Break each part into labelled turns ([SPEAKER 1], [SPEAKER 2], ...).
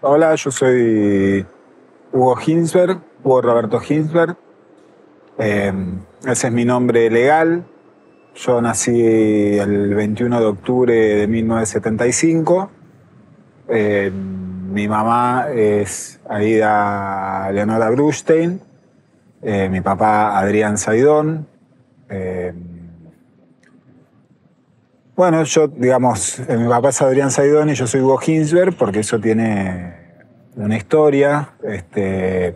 [SPEAKER 1] Hola, yo soy Hugo Hinsberg, Hugo Roberto Hinsberg. Em, ese es mi nombre legal. Yo nací el 21 de octubre de 1975. Em, mi mamá es Aida Leonora Brustein, eh, mi papá Adrián Saidón. Em, bueno, yo, digamos, mi papá es Adrián Saidón y yo soy Hugo Hinsberg, porque eso tiene una historia. Este,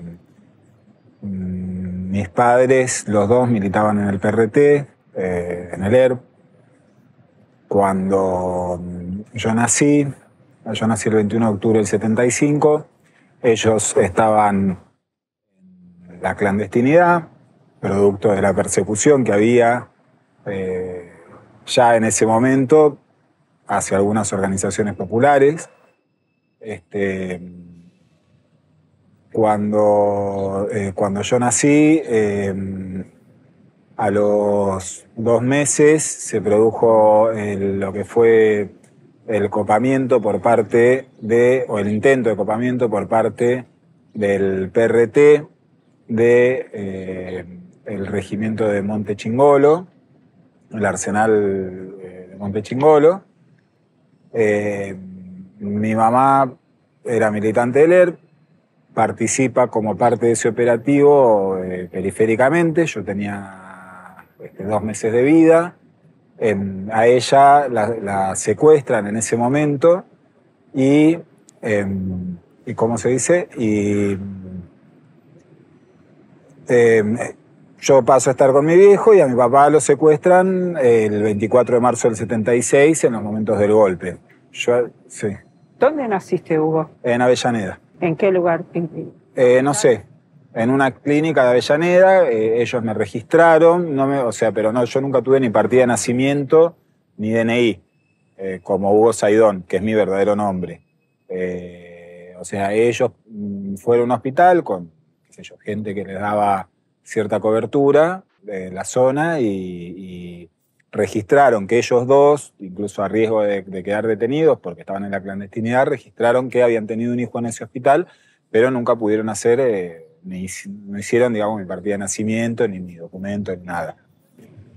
[SPEAKER 1] mm, mis padres, los dos, militaban en el PRT, eh, en el ERP. Cuando yo nací, yo nací el 21 de octubre del 75, ellos estaban en la clandestinidad, producto de la persecución que había eh, ya en ese momento hacia algunas organizaciones populares. Este, eh, cuando, yo nací, em, a los dos meses se produjo eh, lo que fue el copamiento por parte de, o el intento de copamiento por parte del PRT de eh, el regimiento de Monte Chingolo, el Arsenal de eh, Montechingolo. Eh, mi mamá era militante del ERP, participa como parte de ese operativo eh, periféricamente. Yo tenía este, dos meses de vida. a ella la, secuestran en ese momento y, em, y ¿cómo se dice? Y em, yo paso a estar con mi viejo y a mi papá lo secuestran el 24 de marzo del 76 en los momentos del golpe. Yo, sí. ¿Dónde naciste, Hugo? En Avellaneda.
[SPEAKER 2] ¿En qué lugar?
[SPEAKER 1] Eh, no sé, en una clínica de Avellaneda, eh, ellos me registraron, no me, o sea, pero no, yo nunca tuve ni partida de nacimiento ni DNI, eh, como Hugo Saidón, que es mi verdadero nombre. o sea, ellos mm, fueron a un hospital con, qué gente que les daba cierta cobertura de la zona y, registraron que ellos dos, incluso a riesgo de, quedar detenidos porque estaban en la clandestinidad, registraron que habían tenido un hijo en ese hospital, pero nunca pudieron hacer, eh, no hicieron, digamos, mi partida de nacimiento, ni mi documento, ni nada.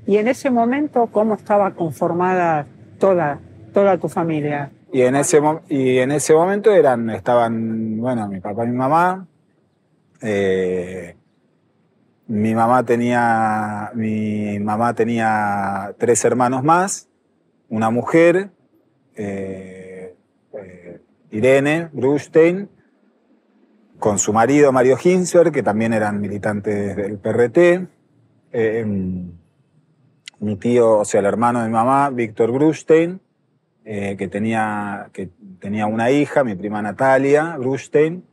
[SPEAKER 2] ¿Y en ese momento cómo estaba conformada toda, toda tu familia?
[SPEAKER 1] Y en, ese, y en ese momento eran, estaban, bueno, mi papá y mi mamá, eh, mi mamá tenía, mi mamá tenía tres hermanos más, una mujer, eh, eh, Irene Brustein, con su marido Mario Hinzer, que también eran militantes del PRT. Em, mi tío, o sea, el hermano de mi mamá, Víctor Brustein, eh, que, que tenía una hija, mi prima Natalia Brustein,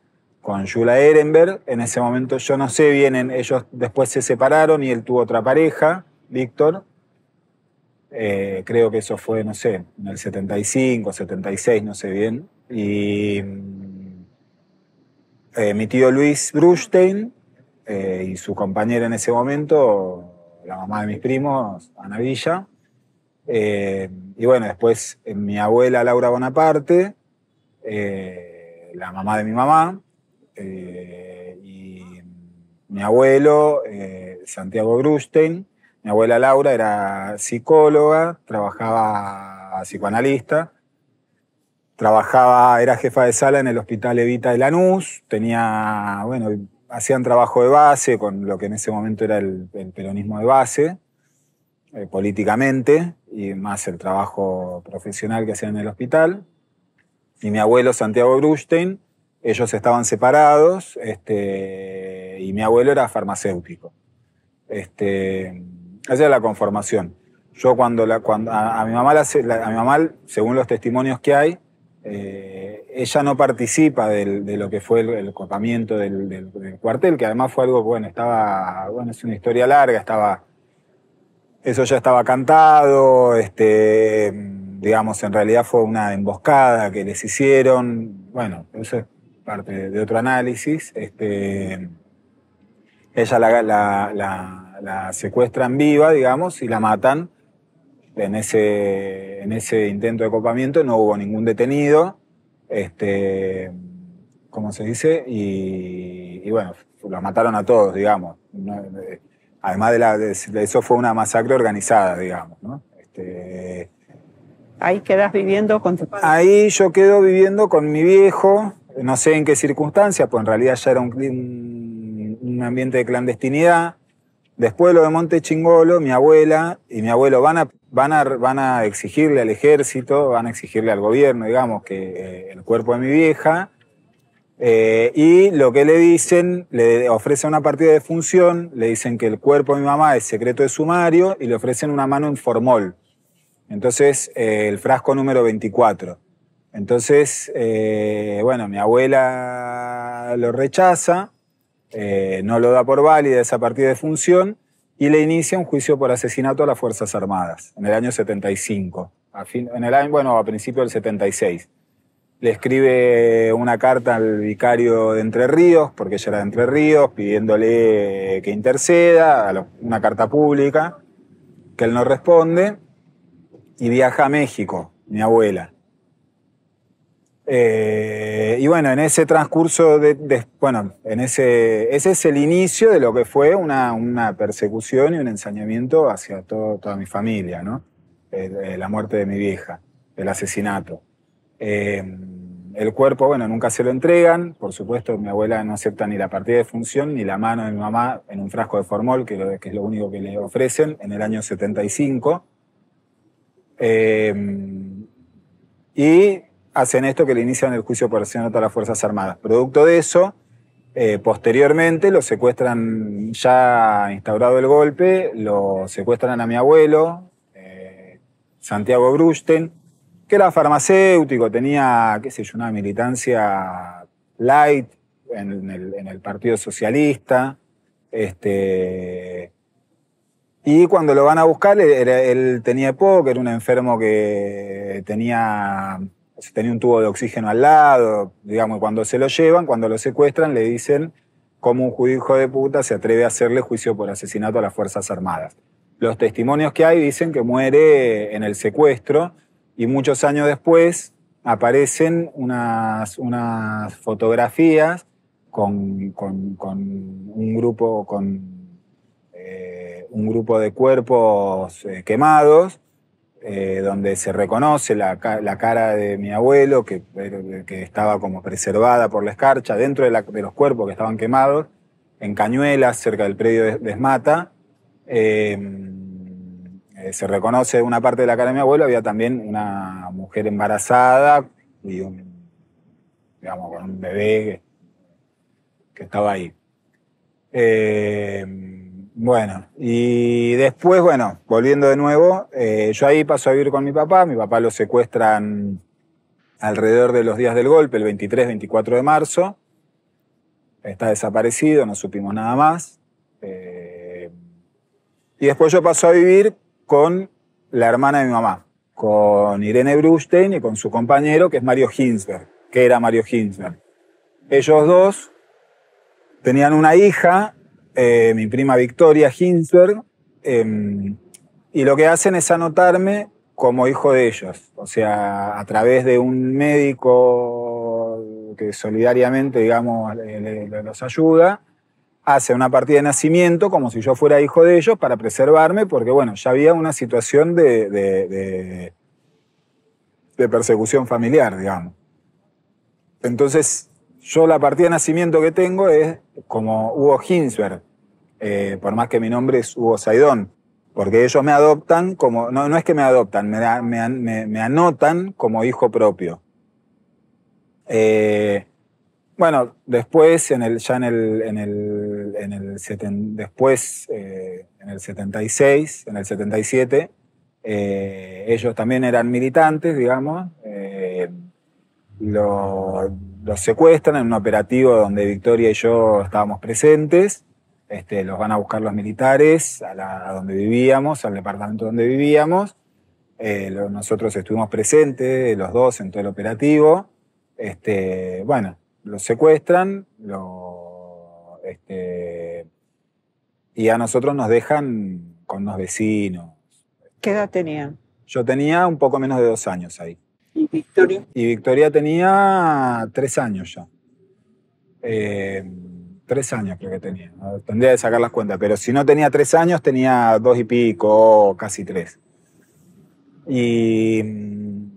[SPEAKER 1] con Yula Ehrenberg. En ese momento yo no sé bien, ellos después se separaron y él tuvo otra pareja, Víctor. Eh, creo que eso fue, no sé, en el 75, 76, no sé bien. Y mm, eh, mi tío Luis Brustein eh, y su compañera en ese momento, la mamá de mis primos, Ana Villa. y bueno, después mi abuela Laura Bonaparte, la mamá de mi mamá, eh, y mi abuelo, eh, Santiago Grustein. Mi abuela Laura era psicóloga, trabajaba psicoanalista, trabajaba, era jefa de sala en el Hospital Evita de Lanús, tenía, bueno, hacían trabajo de base con lo que en ese momento era el, peronismo de base, eh, políticamente, y más el trabajo profesional que hacían en el hospital. Y mi abuelo Santiago Grustein ellos estaban separados este, y mi abuelo era farmacéutico. Este, esa la conformación. Yo cuando, la, cuando a, mi mamá la, a mi mamá, según los testimonios que hay, eh, ella no participa de lo que fue el, el del, cuartel, que además fue algo, bueno, estaba, bueno, es una historia larga, estaba, eso ya estaba cantado, este, digamos, en realidad fue una emboscada que les hicieron, bueno, eso parte de otro análisis. Este, ella la, secuestran viva, digamos, y la matan. En ese, en ese intento de copamiento no hubo ningún detenido, este, ¿cómo se dice? Y, bueno, la mataron a todos, digamos. Además de, eso fue una masacre organizada, digamos. Este, ahí quedas viviendo con tu padre. Ahí yo quedo viviendo con mi viejo, no sé en qué circunstancias, pues en realidad ya era un, un, ambiente de clandestinidad. Después lo de Monte Chingolo, mi abuela y mi abuelo van a, van, a, exigirle al ejército, van a exigirle al gobierno, digamos, que eh, el cuerpo de mi vieja. Eh, y lo que le dicen, le ofrecen una partida de función, le dicen que el cuerpo de mi mamá es secreto de sumario y le ofrecen una mano en formol. Entonces, eh, el frasco número 24. Entonces, eh, bueno, mi abuela lo rechaza, eh, no lo da por válida esa partida de función y le inicia un juicio por asesinato a las Fuerzas Armadas en el año 75, en el año, bueno, a principios del 76. Le escribe una carta al vicario de Entre Ríos, porque ella era de Entre Ríos, pidiéndole que interceda, una carta pública, que él no responde, y viaja a México, mi abuela eh, y bueno, en ese transcurso, de, bueno, en ese, ese es el inicio de lo que fue una, persecución y un ensañamiento hacia toda mi familia, ¿no? Eh, eh, la muerte de mi vieja, el asesinato. el cuerpo, bueno, nunca se lo entregan, por supuesto, mi abuela no acepta ni la partida de función ni la mano de mi mamá en un frasco de formol, que, que es lo único que le ofrecen, en el año 75. y hacen esto que le inician el juicio por asesinato a las Fuerzas Armadas. Producto de eso, eh, posteriormente lo secuestran, ya instaurado el golpe, lo secuestran a mi abuelo, eh, Santiago Brusten, que era farmacéutico, tenía, qué sé yo, una militancia light en el, Partido Socialista. Este, y cuando lo van a buscar, él, tenía EPOC, era un enfermo que tenía tenía un tubo de oxígeno al lado, digamos, cuando se lo llevan, cuando lo secuestran, le dicen cómo un judío de puta se atreve a hacerle juicio por asesinato a las Fuerzas Armadas. Los testimonios que hay dicen que muere en el secuestro y muchos años después aparecen unas, unas fotografías con, un grupo, con eh, un grupo de cuerpos eh, quemados eh, donde se reconoce la, cara de mi abuelo, que, estaba como preservada por la escarcha, dentro de, los cuerpos que estaban quemados, en Cañuelas, cerca del predio de, Esmata. Em, eh, se reconoce una parte de la cara de mi abuelo, había también una mujer embarazada y un, bebé que, estaba ahí. Eh, bueno, y después, bueno, volviendo de nuevo, eh, yo ahí paso a vivir con mi papá, mi papá lo secuestran alrededor de los días del golpe, el 23-24 de marzo, está desaparecido, no supimos nada más. Eh, y después yo paso a vivir con la hermana de mi mamá, con Irene Brustein y con su compañero, que es Mario Hinsberg, que era Mario Hinsberg. Ellos dos tenían una hija eh, mi prima Victoria Hinsberg, em, y lo que hacen es anotarme como hijo de ellos, o sea, a través de un médico que solidariamente, digamos, los ayuda, hace una partida de nacimiento como si yo fuera hijo de ellos para preservarme, porque bueno, ya había una situación de, de, de persecución familiar, digamos. Entonces, yo la partida de nacimiento que tengo es como Hugo Hinsberg, eh, por más que mi nombre es Hugo Saidón, porque ellos me adoptan como, no, no es que me adoptan, me, anotan como hijo propio. Eh, bueno, después, en el, ya en el, en el, en el después, eh, en el 76, en el 77, ellos también eran militantes, digamos. Los los secuestran en un operativo donde Victoria y yo estábamos presentes. Este, los van a buscar los militares a, donde vivíamos, al departamento donde vivíamos. Eh, nosotros estuvimos presentes, los dos, en todo el operativo. Este, bueno, los secuestran este, y a nosotros nos dejan con los vecinos. ¿Qué edad tenían? Yo tenía un poco menos de dos años ahí. ¿Y Victoria? Y Victoria tenía tres años ya. Eh, tres años creo que tenía. tendría que sacar las cuentas, pero si no tenía tres años, tenía dos y pico, casi tres. Y mm,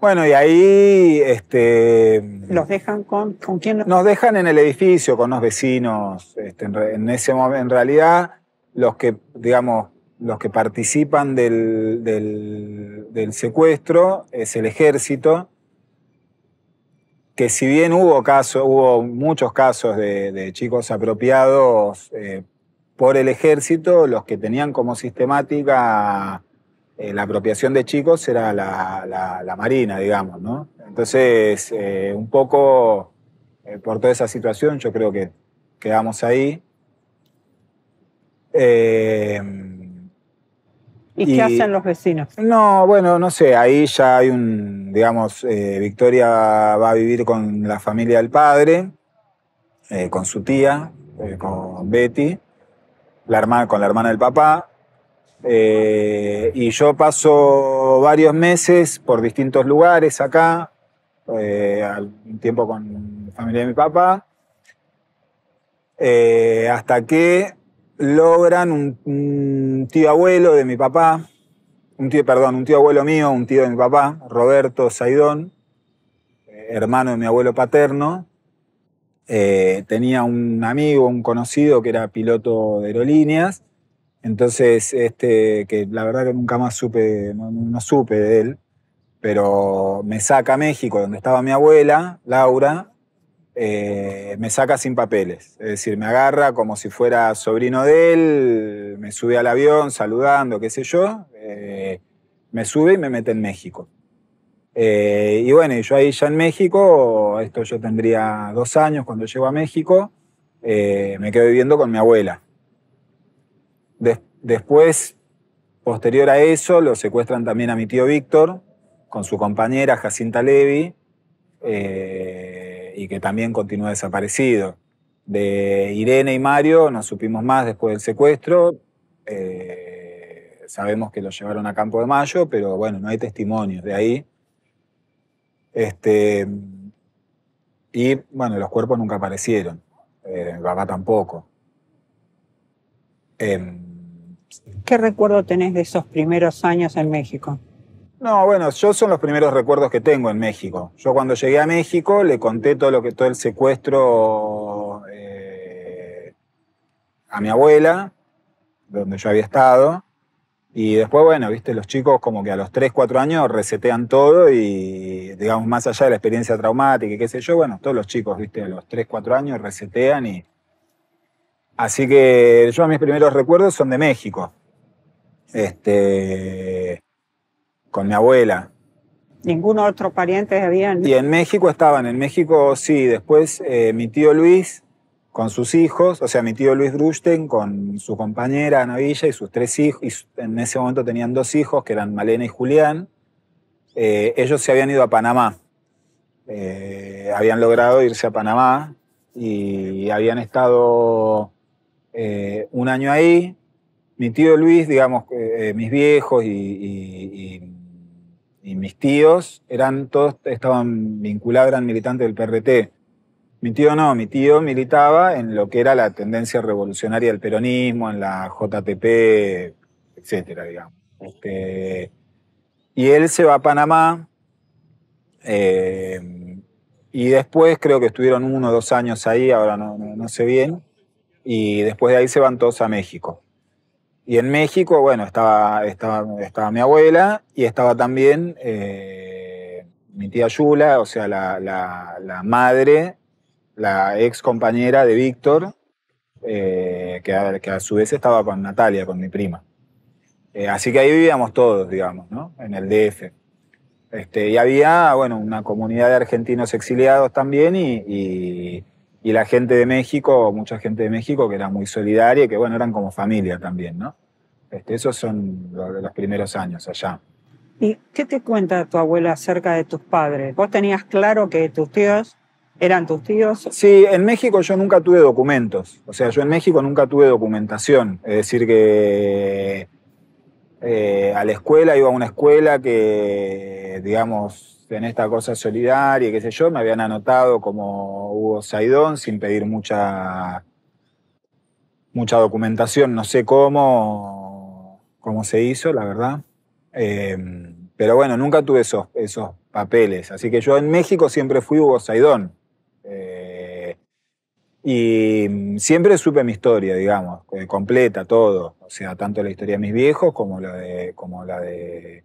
[SPEAKER 1] bueno, y ahí... Este, ¿Los dejan con, con quién? Nos dejan en el edificio, con los vecinos. Este, en, en, ese, en realidad, los que, digamos, los que participan del, secuestro es el ejército, que si bien hubo hubo muchos casos de, chicos apropiados eh, por el ejército, los que tenían como sistemática eh, la apropiación de chicos era la, marina, digamos, ¿no? Entonces, eh, un poco por toda esa situación, yo creo que quedamos ahí. Eh, ¿Y, qué hacen los vecinos? No, bueno, no sé, ahí ya hay un, digamos, eh, Victoria va a vivir con la familia del padre, eh, con su tía, eh, con Betty, la hermana, con la hermana del papá, y yo paso varios meses por distintos lugares acá, un tiempo con la familia de mi papá, hasta que logran un, tío abuelo de mi papá, un tío, perdón, un tío abuelo mío, un tío de mi papá, Roberto Saidón, hermano de mi abuelo paterno. Eh, tenía un amigo, un conocido que era piloto de aerolíneas. Entonces, este, que la verdad que nunca más supe, no supe de él, pero me saca a México, donde estaba mi abuela, Laura, eh, me saca sin papeles. Es decir, me agarra como si fuera sobrino de él, me sube al avión saludando, qué sé yo, eh, me sube y me mete en México. Eh, y bueno, yo ahí ya en México, esto yo tendría dos años cuando llego a México, me quedo viviendo con mi abuela. después, posterior a eso, lo secuestran también a mi tío Víctor, con su compañera Jacinta Levi y que también continúa desaparecido. De Irene y Mario no supimos más después del secuestro. Eh, sabemos que lo llevaron a Campo de Mayo, pero bueno, no hay testimonios de ahí. Este, y bueno, los cuerpos nunca aparecieron. Eh, papá tampoco. Em,
[SPEAKER 2] ¿Qué recuerdo tenés de esos primeros años en México?
[SPEAKER 1] No, bueno, yo son los primeros recuerdos que tengo en México. Yo cuando llegué a México le conté todo lo que todo el secuestro eh, a mi abuela, donde yo había estado. Y después, bueno, viste, los chicos como que a los 3, 4 años resetean todo y, digamos, más allá de la experiencia traumática y qué sé yo, bueno, todos los chicos, viste, a los 3, 4 años resetean y... Así que yo mis primeros recuerdos son de México. Este, con mi abuela.
[SPEAKER 2] Ningún otro pariente había.
[SPEAKER 1] Y en México estaban, en México sí, después eh, mi tío Luis con sus hijos, o sea, mi tío Luis Brusten con su compañera Ana Villa y sus tres hijos, y en ese momento tenían dos hijos, que eran Malena y Julián, eh, ellos se habían ido a Panamá, eh, habían logrado irse a Panamá y habían estado un año ahí. Mi tío Luis, digamos, mis viejos y, y y mis tíos eran todos estaban vinculados, eran militantes del PRT. Mi tío no, mi tío militaba en lo que era la tendencia revolucionaria del peronismo, en la JTP, etcétera, este, y él se va a Panamá eh, y después creo que estuvieron uno o dos años ahí, ahora no, no sé bien, y después de ahí se van todos a México. Y en México, bueno, estaba, estaba, mi abuela y estaba también eh, mi tía Yula, o sea, la, madre, la ex compañera de Víctor, eh, que, a, que, a, su vez estaba con Natalia, con mi prima. Eh, así que ahí vivíamos todos, digamos, ¿no? En el DF. Este, y había, bueno, una comunidad de argentinos exiliados también y y la gente de México, mucha gente de México que era muy solidaria y que, bueno, eran como familia también, ¿no? Este, esos son los, primeros años allá.
[SPEAKER 2] ¿Y qué te cuenta tu abuela acerca de tus padres? ¿Vos tenías claro que tus tíos eran tus tíos?
[SPEAKER 1] Sí, en México yo nunca tuve documentos. O sea, yo en México nunca tuve documentación. Es decir, que eh, a la escuela iba a una escuela que, digamos, en esta cosa solidaria, qué sé yo, me habían anotado como Hugo Saidón sin pedir mucha, mucha documentación, no sé cómo, cómo se hizo, la verdad. Em, pero bueno, nunca tuve esos, esos papeles, así que yo en México siempre fui Hugo Saidón. Eh, y siempre supe mi historia, digamos, eh, completa, todo. O sea, tanto la historia de mis viejos como la de, como la de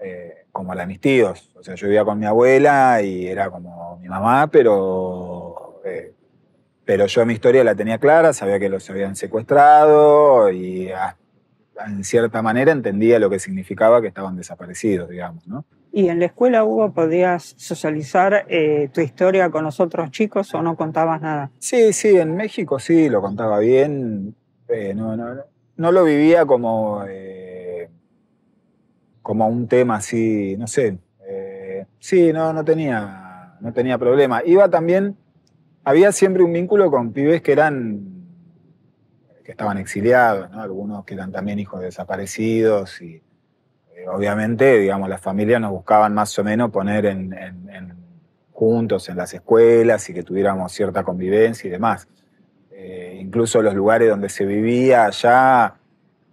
[SPEAKER 1] eh, como la de mis tíos. O sea, yo vivía con mi abuela y era como mi mamá, pero, eh, pero yo mi historia la tenía clara, sabía que los habían secuestrado y en cierta manera entendía lo que significaba que estaban desaparecidos, digamos, ¿no?
[SPEAKER 2] ¿Y en la escuela, Hugo, podías socializar eh, tu historia con los otros chicos o no contabas nada?
[SPEAKER 1] Sí, sí, en México sí, lo contaba bien. Eh, no, no lo vivía como eh, como un tema así, no sé. Eh, sí, no, no tenía, no tenía problema. Iba también, había siempre un vínculo con pibes que eran, que estaban exiliados, Algunos que eran también hijos de desaparecidos y eh, obviamente, digamos, las familias nos buscaban más o menos poner en, juntos en las escuelas y que tuviéramos cierta convivencia y demás. Eh, incluso los lugares donde se vivía allá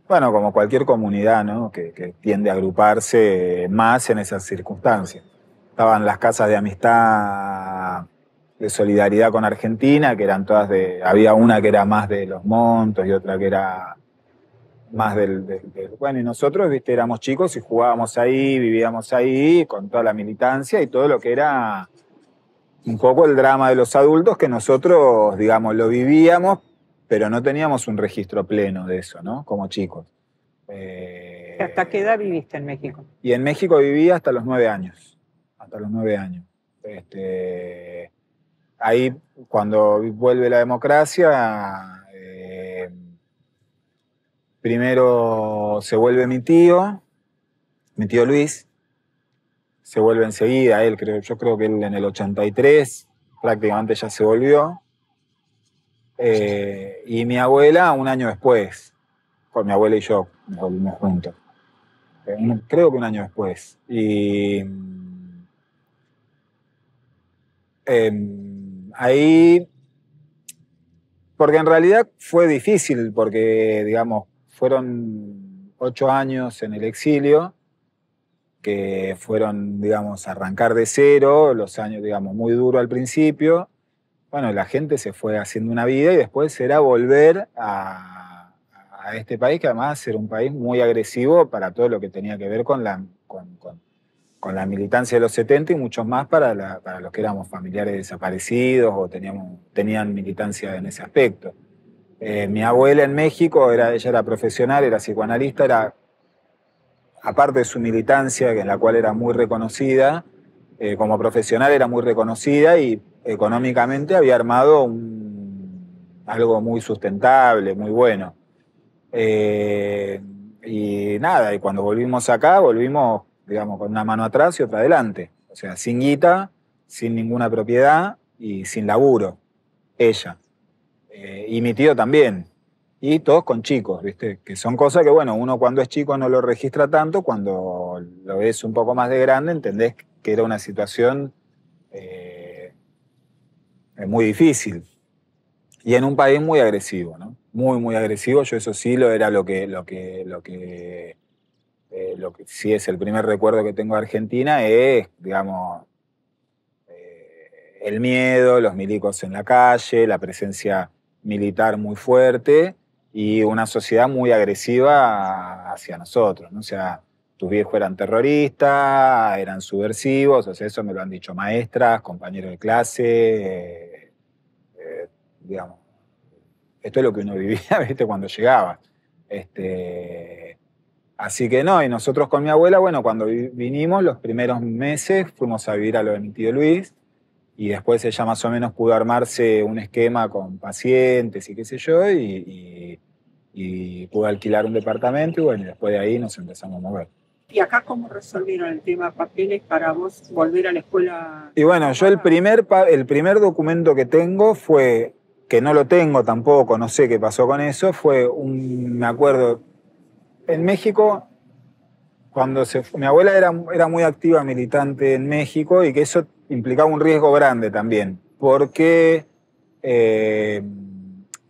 [SPEAKER 1] bueno, como cualquier comunidad, ¿no? Que, tiende a agruparse más en esas circunstancias. Estaban las casas de amistad, de solidaridad con Argentina, que eran todas de, había una que era más de los montos y otra que era más del, bueno, y nosotros, viste, éramos chicos y jugábamos ahí, vivíamos ahí, con toda la militancia y todo lo que era un poco el drama de los adultos que nosotros, digamos, lo vivíamos, pero no teníamos un registro pleno de eso, ¿no? Como chicos.
[SPEAKER 2] Eh, ¿Hasta qué edad viviste en México?
[SPEAKER 1] Y en México vivía hasta los nueve años, hasta los nueve años. Este, ahí, cuando vuelve la democracia, eh, primero se vuelve mi tío, mi tío Luis, se vuelve enseguida él, creo, yo creo que él en el 83 prácticamente ya se volvió. Eh, y mi abuela un año después, con mi abuela y yo me volvimos juntos. Eh, creo que un año después. Y mm, em, ahí, porque en realidad fue difícil, porque, digamos, fueron ocho años en el exilio, que fueron, digamos, arrancar de cero, los años, digamos, muy duro al principio, bueno, la gente se fue haciendo una vida y después era volver a, este país, que además era un país muy agresivo para todo lo que tenía que ver con la, militancia de los 70 y muchos más para, para los que éramos familiares desaparecidos o teníamos, tenían militancia en ese aspecto. Eh, mi abuela en México, era, ella era profesional, era psicoanalista, era, aparte de su militancia, en la cual era muy reconocida, eh, como profesional era muy reconocida y económicamente había armado algo muy sustentable, muy bueno. Eh, y nada, y cuando volvimos acá, volvimos, digamos, con una mano atrás y otra adelante. O sea, sin guita, sin ninguna propiedad y sin laburo. Ella. Eh, y mi tío también. Y todos con chicos, ¿viste? Que son cosas que, bueno, uno cuando es chico no lo registra tanto, cuando lo ves un poco más de grande, entendés que era una situación eh, eh, muy difícil y en un país muy agresivo, ¿no? Muy, muy agresivo. Yo eso sí lo era lo que, lo que, lo que, eh, sí es el primer recuerdo que tengo de Argentina es, digamos, el miedo, los milicos en la calle, la presencia militar muy fuerte y una sociedad muy agresiva hacia nosotros, ¿no? O sea, tus viejos eran terroristas, eran subversivos, o sea, eso me lo han dicho maestras, compañeros de clase, eh, eh, digamos. Esto es lo que uno vivía, ¿viste? Cuando llegaba. Este, así que no, y nosotros con mi abuela, bueno, cuando vinimos los primeros meses fuimos a vivir a lo de mi tío Luis y después ella más o menos pudo armarse un esquema con pacientes y qué sé yo, y, y pudo alquilar un departamento y bueno, después de ahí nos empezamos a mover.
[SPEAKER 2] ¿Y acá cómo resolvieron el tema papeles para vos volver a la escuela?
[SPEAKER 1] Y bueno, yo el primer, el primer documento que tengo fue, que no lo tengo tampoco, no sé qué pasó con eso, fue un, me acuerdo, en México, cuando se, mi abuela era, era muy activa militante en México y que eso implicaba un riesgo grande también, porque eh,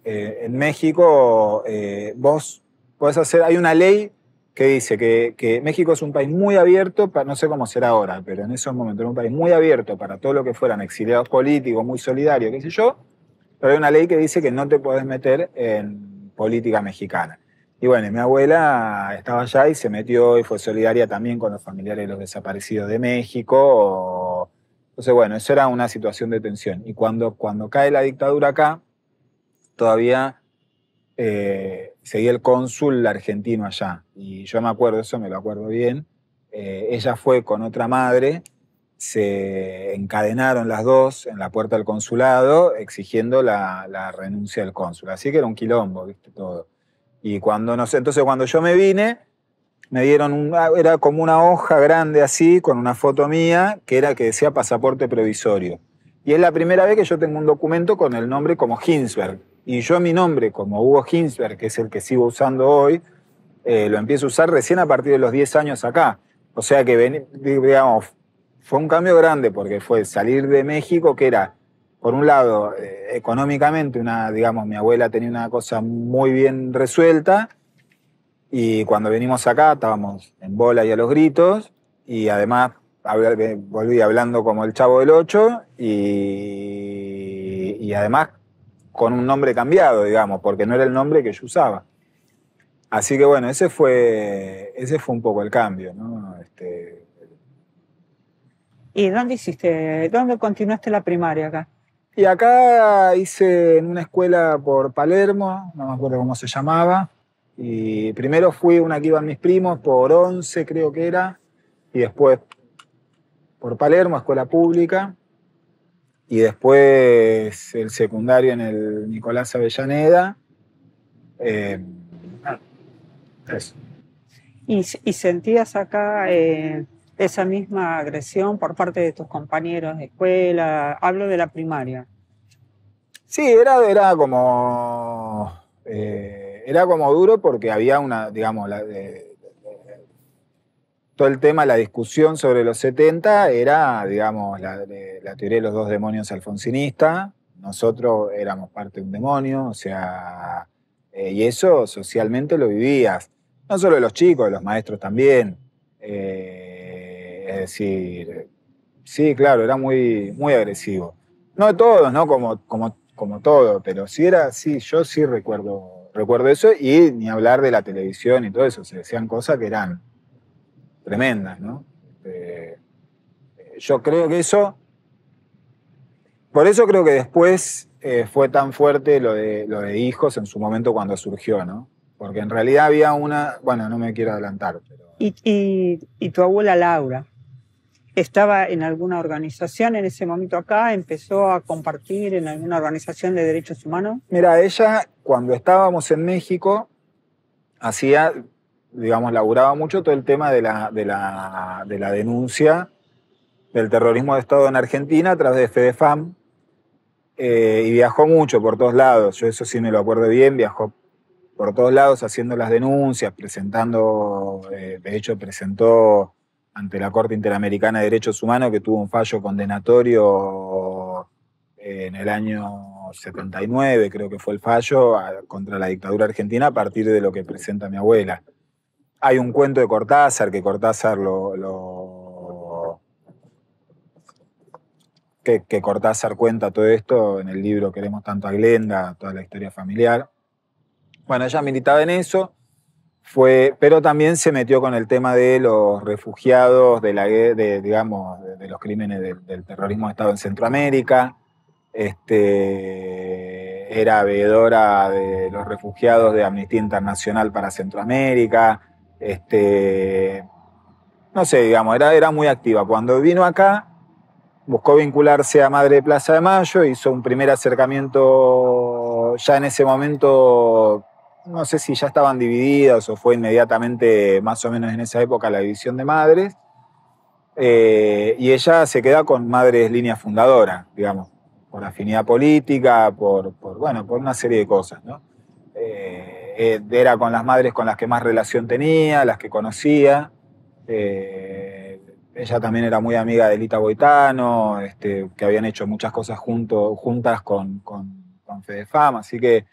[SPEAKER 1] eh, en México eh, vos podés hacer, hay una ley que dice que, México es un país muy abierto, no sé cómo será ahora, pero en esos momentos era un país muy abierto para todo lo que fueran exiliados políticos, muy solidarios, qué sé yo, pero hay una ley que dice que no te puedes meter en política mexicana. Y bueno, mi abuela estaba allá y se metió y fue solidaria también con los familiares de los desaparecidos de México. Entonces, bueno, eso era una situación de tensión. Y cuando, cuando cae la dictadura acá, todavía eh, seguía el cónsul argentino allá. Y yo me acuerdo, eso me lo acuerdo bien, eh, ella fue con otra madre, se encadenaron las dos en la puerta del consulado exigiendo la, renuncia del cónsul. Así que era un quilombo, viste todo. Y cuando no sé, entonces cuando yo me vine, me dieron una, ah, era como una hoja grande así, con una foto mía, que era que decía pasaporte previsorio. Y es la primera vez que yo tengo un documento con el nombre como Hinsberg. Y yo mi nombre, como Hugo Ginsberg, que es el que sigo usando hoy, eh, lo empiezo a usar recién a partir de los 10 años acá. O sea que, digamos, fue un cambio grande porque fue salir de México, que era, por un lado, eh, económicamente, una, digamos, mi abuela tenía una cosa muy bien resuelta y cuando venimos acá estábamos en bola y a los gritos y además eh, volví hablando como el chavo del 8 y, y además con un nombre cambiado, digamos, porque no era el nombre que yo usaba. Así que bueno, ese fue, ese fue un poco el cambio, ¿no? Este,
[SPEAKER 2] ¿Y dónde hiciste, dónde continuaste la primaria acá?
[SPEAKER 1] Y acá hice en una escuela por Palermo, no me acuerdo cómo se llamaba, y primero fui una que iban mis primos, por 11 creo que era, y después por Palermo, escuela pública, y después el secundario en el Nicolás Avellaneda. Eh,
[SPEAKER 2] ¿Y, sentías acá eh, esa misma agresión por parte de tus compañeros de escuela? Hablo de la primaria.
[SPEAKER 1] Sí, era, era como. Eh, era como duro porque había una, digamos, la, todo el tema, la discusión sobre los 70 era, digamos, eh, la, teoría de los dos demonios alfonsinista. Nosotros éramos parte de un demonio, o sea, eh, y eso socialmente lo vivías. No solo los chicos, los maestros también. Eh, es decir, sí, claro, era muy, muy agresivo. No de todos, ¿no? Como, como, todo, pero sí era, sí, yo sí recuerdo, recuerdo eso y ni hablar de la televisión y todo eso. Se decían cosas que eran tremendas, ¿no? Este, eh, yo creo que eso, por eso creo que después eh, fue tan fuerte lo de, lo de hijos en su momento cuando surgió, ¿no? Porque en realidad había una, bueno, no me quiero adelantar. Pero...
[SPEAKER 2] ¿Y, y tu abuela Laura, estaba en alguna organización en ese momento acá, empezó a compartir en alguna organización de derechos humanos?
[SPEAKER 1] Mira, ella cuando estábamos en México hacía digamos, laburaba mucho todo el tema de la, denuncia del terrorismo de Estado en Argentina a través de FEDEFAM eh, y viajó mucho por todos lados, yo eso sí me lo acuerdo bien, viajó por todos lados haciendo las denuncias, presentando, eh, de hecho presentó ante la Corte Interamericana de Derechos Humanos que tuvo un fallo condenatorio eh, en el año 79, creo que fue el fallo, contra la dictadura argentina a partir de lo que presenta mi abuela. Hay un cuento de Cortázar, que Cortázar lo... que, Cortázar cuenta todo esto en el libro Queremos tanto a Glenda, toda la historia familiar. Bueno, ella militaba en eso, fue, pero también se metió con el tema de los refugiados, de, la, de, los crímenes del terrorismo de Estado en Centroamérica. Este, era veedora de los refugiados de Amnistía Internacional para Centroamérica, este, no sé, digamos, era, era muy activa. Cuando vino acá, buscó vincularse a Madre de Plaza de Mayo, hizo un primer acercamiento ya en ese momento, no sé si ya estaban divididas o fue inmediatamente, más o menos en esa época, la división de madres. Eh, y ella se queda con Madres Línea Fundadora, digamos, por afinidad política, por, bueno, por una serie de cosas, ¿no? Eh, eh, era con las madres con las que más relación tenía, las que conocía. Eh, ella también era muy amiga de Lita Boitano, este, que habían hecho muchas cosas juntas con, con, con Así que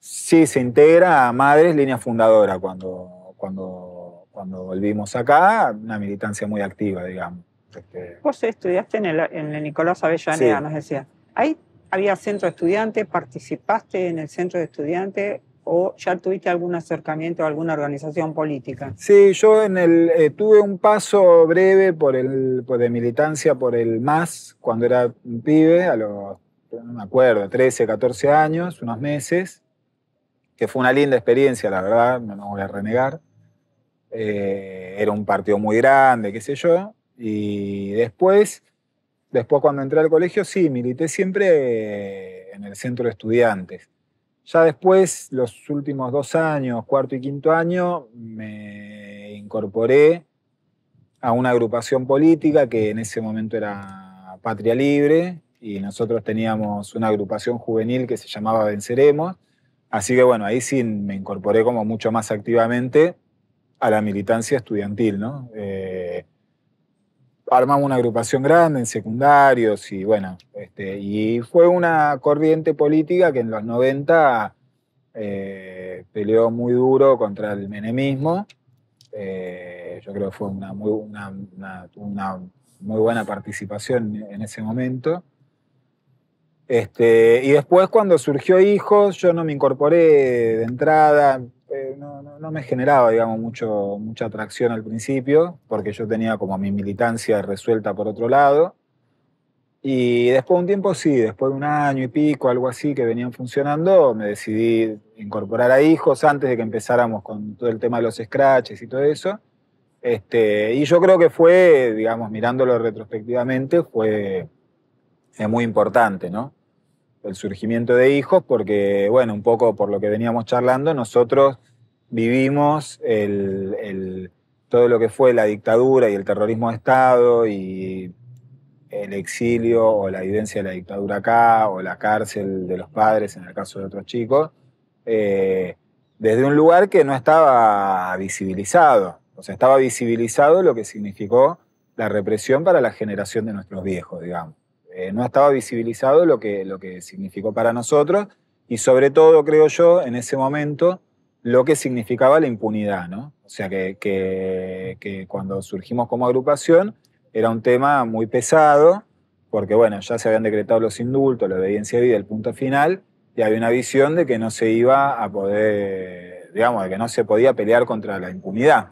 [SPEAKER 1] sí, se integra a Madres Línea Fundadora cuando, cuando, cuando volvimos acá, una militancia muy activa, digamos.
[SPEAKER 2] Este, Vos estudiaste en el, Nicolás Avellaneda, nos decía ¿Ahí había centro de estudiantes? ¿Participaste en el centro de estudiantes? o ya tuviste algún acercamiento a alguna organización política?
[SPEAKER 1] Sí, yo en el, eh, tuve un paso breve por el, de militancia por el MAS cuando era un pibe, a los, no me acuerdo, 13, 14 años, unos meses, que fue una linda experiencia, la verdad, no, me voy a renegar. Eh, era un partido muy grande, qué sé yo, y después, después cuando entré al colegio, sí, milité siempre en el centro de estudiantes ya después, los últimos dos años, cuarto y quinto año, me incorporé a una agrupación política que en ese momento era Patria Libre y nosotros teníamos una agrupación juvenil que se llamaba Venceremos. Así que bueno, ahí sí me incorporé como mucho más activamente a la militancia estudiantil, ¿no? Eh, armamos una agrupación grande en secundarios y bueno, este, y fue una corriente política que en los 90 eh, peleó muy duro contra el menemismo. Eh, yo creo que fue una muy, buena participación en ese momento. Este, y después cuando surgió Hijos, yo no me incorporé de entrada, no, me generaba, digamos, mucho, mucha atracción al principio, porque yo tenía como mi militancia resuelta por otro lado. Y después de un tiempo, sí, después de un año y pico, algo así, que venían funcionando, me decidí incorporar a hijos antes de que empezáramos con todo el tema de los scratches y todo eso. Este, y yo creo que fue, digamos, mirándolo retrospectivamente, fue muy importante, ¿no? el surgimiento de hijos, porque, bueno, un poco por lo que veníamos charlando, nosotros vivimos todo lo que fue la dictadura y el terrorismo de Estado y el exilio o la vivencia de la dictadura acá o la cárcel de los padres en el caso de otros chicos, eh, desde un lugar que no estaba visibilizado. O sea, estaba visibilizado lo que significó la represión para la generación de nuestros viejos, digamos. Eh, no estaba visibilizado lo lo que significó para nosotros y sobre todo, creo yo, en ese momento, lo que significaba la impunidad, ¿no? O sea que, cuando surgimos como agrupación era un tema muy pesado, porque bueno, ya se habían decretado los indultos, la obediencia de vida, el punto final, y había una visión de que no se iba a poder, digamos, de que no se podía pelear contra la impunidad.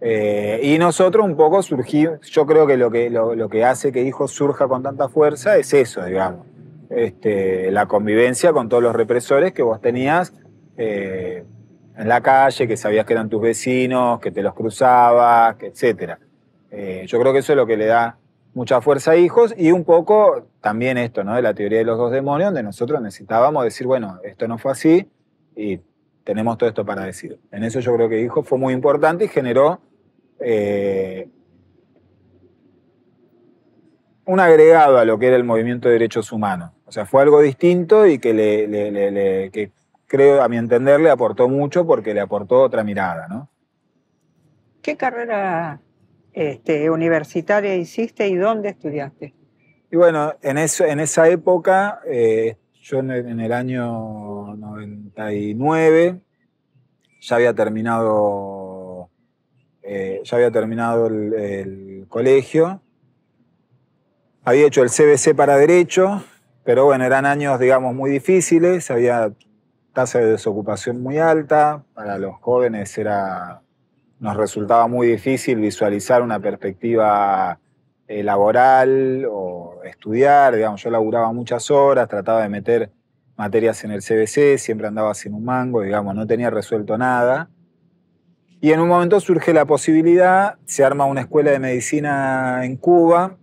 [SPEAKER 1] Eh, y nosotros un poco surgimos, yo creo que lo que, que hace que Hijos surja con tanta fuerza es eso, digamos, este, la convivencia con todos los represores que vos tenías eh, en la calle, que sabías que eran tus vecinos, que te los cruzabas, etc. Eh, yo creo que eso es lo que le da mucha fuerza a hijos y un poco también esto, ¿no? De la teoría de los dos demonios, donde nosotros necesitábamos decir, bueno, esto no fue así y tenemos todo esto para decir. En eso yo creo que Hijos fue muy importante y generó eh, un agregado a lo que era el movimiento de derechos humanos. O sea, fue algo distinto y que, le, creo, a mi entender, le aportó mucho porque le aportó otra mirada, ¿no?
[SPEAKER 2] ¿Qué carrera este, universitaria hiciste y dónde estudiaste?
[SPEAKER 1] Y bueno, en, en esa época, eh, yo en el, año 99 ya había terminado, eh, ya había terminado el, el colegio, había hecho el CBC para Derecho, pero bueno, eran años, digamos, muy difíciles, había tasa de desocupación muy alta, para los jóvenes era, nos resultaba muy difícil visualizar una perspectiva eh, laboral o estudiar, digamos, yo laburaba muchas horas, trataba de meter materias en el CBC, siempre andaba sin un mango, digamos, no tenía resuelto nada. Y en un momento surge la posibilidad, se arma una escuela de medicina en Cuba,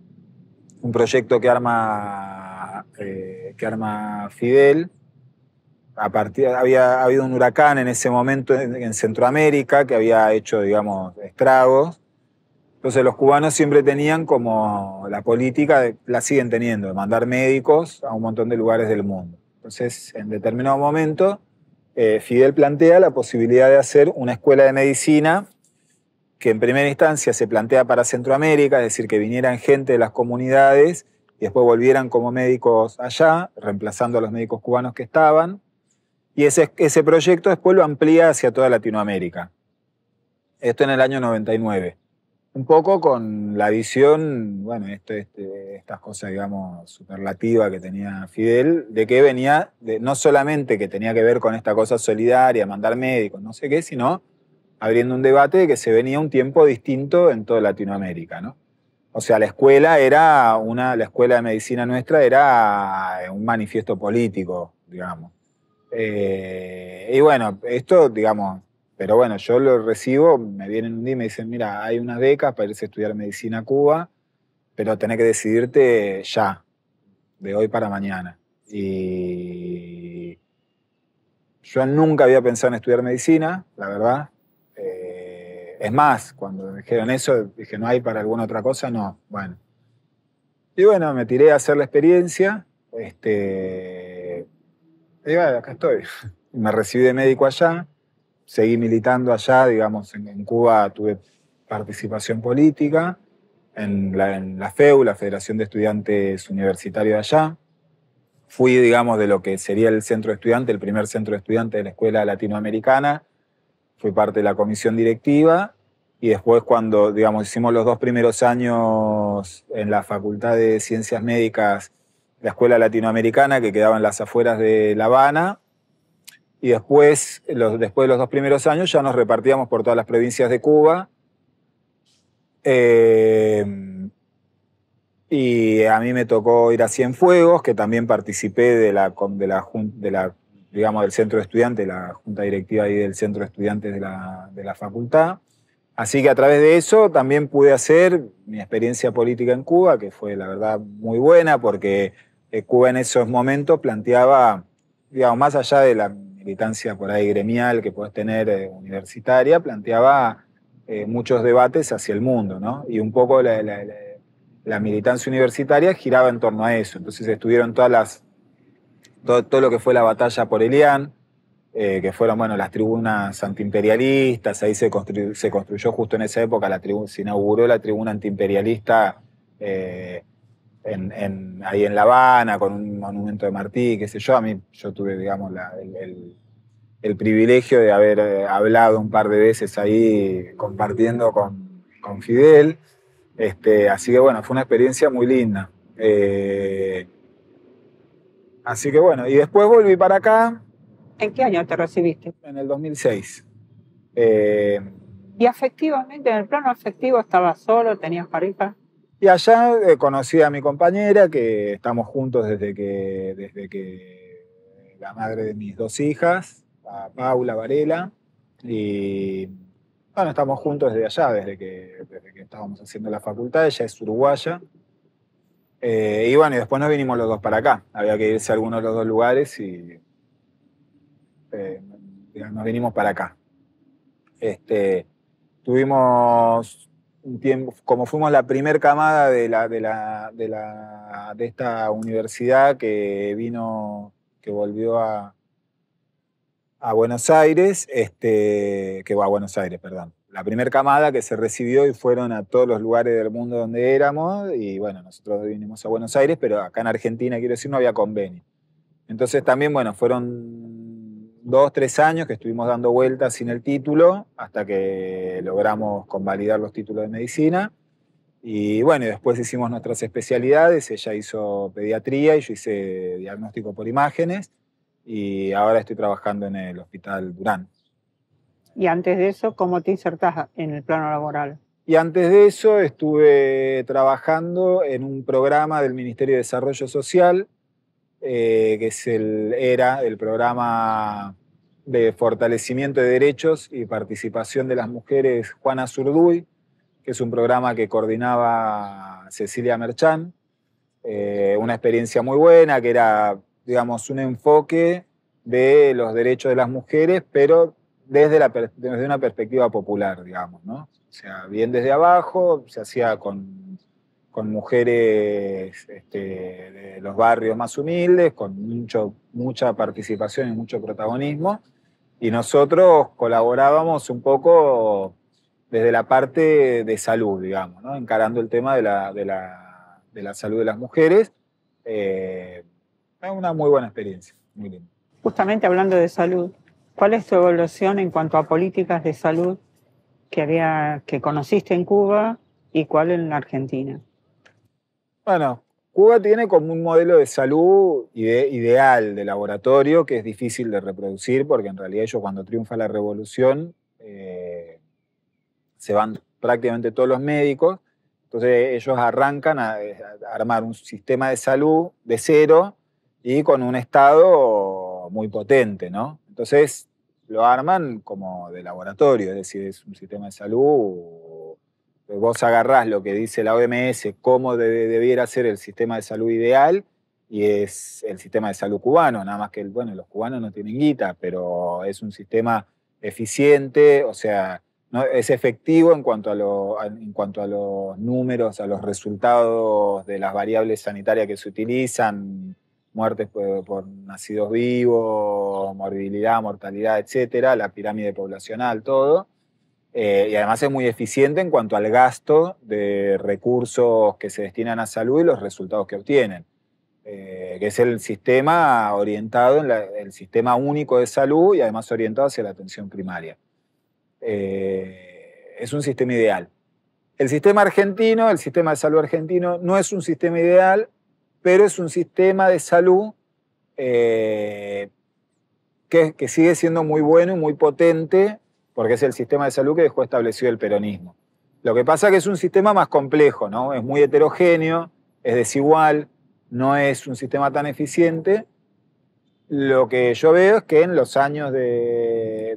[SPEAKER 1] un proyecto que arma, eh, que arma Fidel, a partir, había habido un huracán en ese momento en, Centroamérica que había hecho, digamos, estragos. Entonces los cubanos siempre tenían como la política, de, la siguen teniendo, de mandar médicos a un montón de lugares del mundo. Entonces, en determinado momento, eh, Fidel plantea la posibilidad de hacer una escuela de medicina que en primera instancia se plantea para Centroamérica, es decir, que vinieran gente de las comunidades y después volvieran como médicos allá, reemplazando a los médicos cubanos que estaban y ese, proyecto después lo amplía hacia toda Latinoamérica. Esto en el año 99. Un poco con la visión, bueno, esto, este, estas cosas, digamos, superlativa que tenía Fidel, de que venía, no solamente que tenía que ver con esta cosa solidaria, mandar médicos, no sé qué, sino abriendo un debate de que se venía un tiempo distinto en toda Latinoamérica, ¿no? O sea, la escuela era una, la escuela de medicina nuestra era un manifiesto político, digamos. Eh, y bueno, esto, digamos, pero bueno, yo lo recibo, me vienen un día y me dicen, mira, hay una beca para irse a estudiar medicina a Cuba, pero tenés que decidirte ya, de hoy para mañana. Y yo nunca había pensado en estudiar medicina, la verdad. Eh, es más, cuando me dijeron eso, dije, ¿no hay para alguna otra cosa? No, bueno. Y bueno, me tiré a hacer la experiencia. Este, y acá estoy. Me recibí de médico allá, seguí militando allá, digamos, en, Cuba tuve participación política, en la, la, FEU, la Federación de Estudiantes Universitarios de allá. Fui, digamos, de lo que sería el centro de estudiante, el primer centro de estudiante de la escuela latinoamericana. Fui parte de la comisión directiva y después cuando, digamos, hicimos los dos primeros años en la Facultad de Ciencias Médicas la escuela latinoamericana que quedaba en las afueras de La Habana. Y después, después de los dos primeros años, ya nos repartíamos por todas las provincias de Cuba. Eh, y a mí me tocó ir a Cienfuegos, que también participé de la, de la, digamos, del centro de estudiantes, la junta directiva del centro de estudiantes de la, de la facultad. Así que a través de eso también pude hacer mi experiencia política en Cuba, que fue la verdad muy buena porque eh, Cuba en esos momentos planteaba, digamos, más allá de la militancia por ahí gremial que puedes tener eh, universitaria, planteaba eh, muchos debates hacia el mundo, ¿no? Y un poco la, militancia universitaria giraba en torno a eso. Entonces estuvieron todas las, todo, lo que fue la batalla por Elian, que fueron, bueno, las tribunas antiimperialistas, ahí se, construyó, se construyó justo en esa época, la se inauguró la tribuna antiimperialista ahí en La Habana, con un monumento de Martí, qué sé yo. A mí yo tuve, digamos, el, privilegio de haber eh, hablado un par de veces ahí compartiendo con, Fidel. Este, así que bueno, fue una experiencia muy linda. Eh, así que bueno, y después volví para acá. ¿En qué año te recibiste? En el 2006. Eh, ¿Y
[SPEAKER 2] afectivamente, en el plano afectivo, estabas solo, tenías pareja?
[SPEAKER 1] Y allá eh, conocí a mi compañera, que estamos juntos desde que, desde que la madre de mis dos hijas, Paula Varela, y bueno, estamos juntos desde allá, desde que, desde estábamos haciendo la facultad, ella es uruguaya. Eh, y bueno, y después nos vinimos los dos para acá. Había que irse a alguno de los dos lugares y eh, nos vinimos para acá. Este, tuvimos tiempo, como fuimos la primer camada de la, de, la, de, la, de esta universidad que vino, que volvió a, a Buenos Aires, este, que va a Buenos Aires, perdón. La primera camada que se recibió y fueron a todos los lugares del mundo donde éramos, y bueno, nosotros vinimos a Buenos Aires, pero acá en Argentina, quiero decir, no había convenio. Entonces también, bueno, fueron dos, tres años que estuvimos dando vueltas sin el título hasta que logramos convalidar los títulos de medicina. Y bueno, después hicimos nuestras especialidades, ella hizo pediatría y yo hice diagnóstico por imágenes y ahora estoy trabajando en el Hospital Durán.
[SPEAKER 2] Y antes de eso, ¿cómo te insertás en el plano laboral?
[SPEAKER 1] Y antes de eso estuve trabajando en un programa del Ministerio de Desarrollo Social, eh, que es el, era el programa de fortalecimiento de derechos y participación de las mujeres Juana Zurduy, que es un programa que coordinaba Cecilia Merchán. Eh, una experiencia muy buena, que era, digamos, un enfoque de los derechos de las mujeres, pero desde, desde una perspectiva popular, digamos, O sea, bien desde abajo, se hacía con, mujeres este, de los barrios más humildes, con mucho, mucha participación y mucho protagonismo, y nosotros colaborábamos un poco desde la parte de salud, digamos, encarando el tema de la, salud de las mujeres. es eh, una muy buena experiencia, muy
[SPEAKER 2] Justamente hablando de salud, ¿cuál es tu evolución en cuanto a políticas de salud que, había, que conociste en Cuba y cuál en Argentina?
[SPEAKER 1] Bueno, Cuba tiene como un modelo de salud ideal de laboratorio que es difícil de reproducir porque en realidad ellos cuando triunfa la revolución eh, se van prácticamente todos los médicos, entonces ellos arrancan a, armar un sistema de salud de cero y con un Estado muy potente, ¿no? Entonces lo arman como de laboratorio, es decir, es un sistema de salud vos agarrás lo que dice la OMS, cómo debiera ser el sistema de salud ideal, y es el sistema de salud cubano, nada más que, bueno, los cubanos no tienen guita, pero es un sistema eficiente, o sea, es efectivo en cuanto, a lo, en cuanto a los números, a los resultados de las variables sanitarias que se utilizan, muertes por, por nacidos vivos, morbilidad, mortalidad, etcétera, la pirámide poblacional, todo. Eh, y además es muy eficiente en cuanto al gasto de recursos que se destinan a salud y los resultados que obtienen, eh, que es el sistema orientado, en el sistema único de salud y además orientado hacia la atención primaria. Eh, es un sistema ideal. El sistema argentino, el sistema de salud argentino, no es un sistema ideal, pero es un sistema de salud que, que sigue siendo muy bueno y muy potente porque es el sistema de salud que dejó establecido el peronismo. Lo que pasa es que es un sistema más complejo, ¿no? Es muy heterogéneo, es desigual, no es un sistema tan eficiente. Lo que yo veo es que en los años de,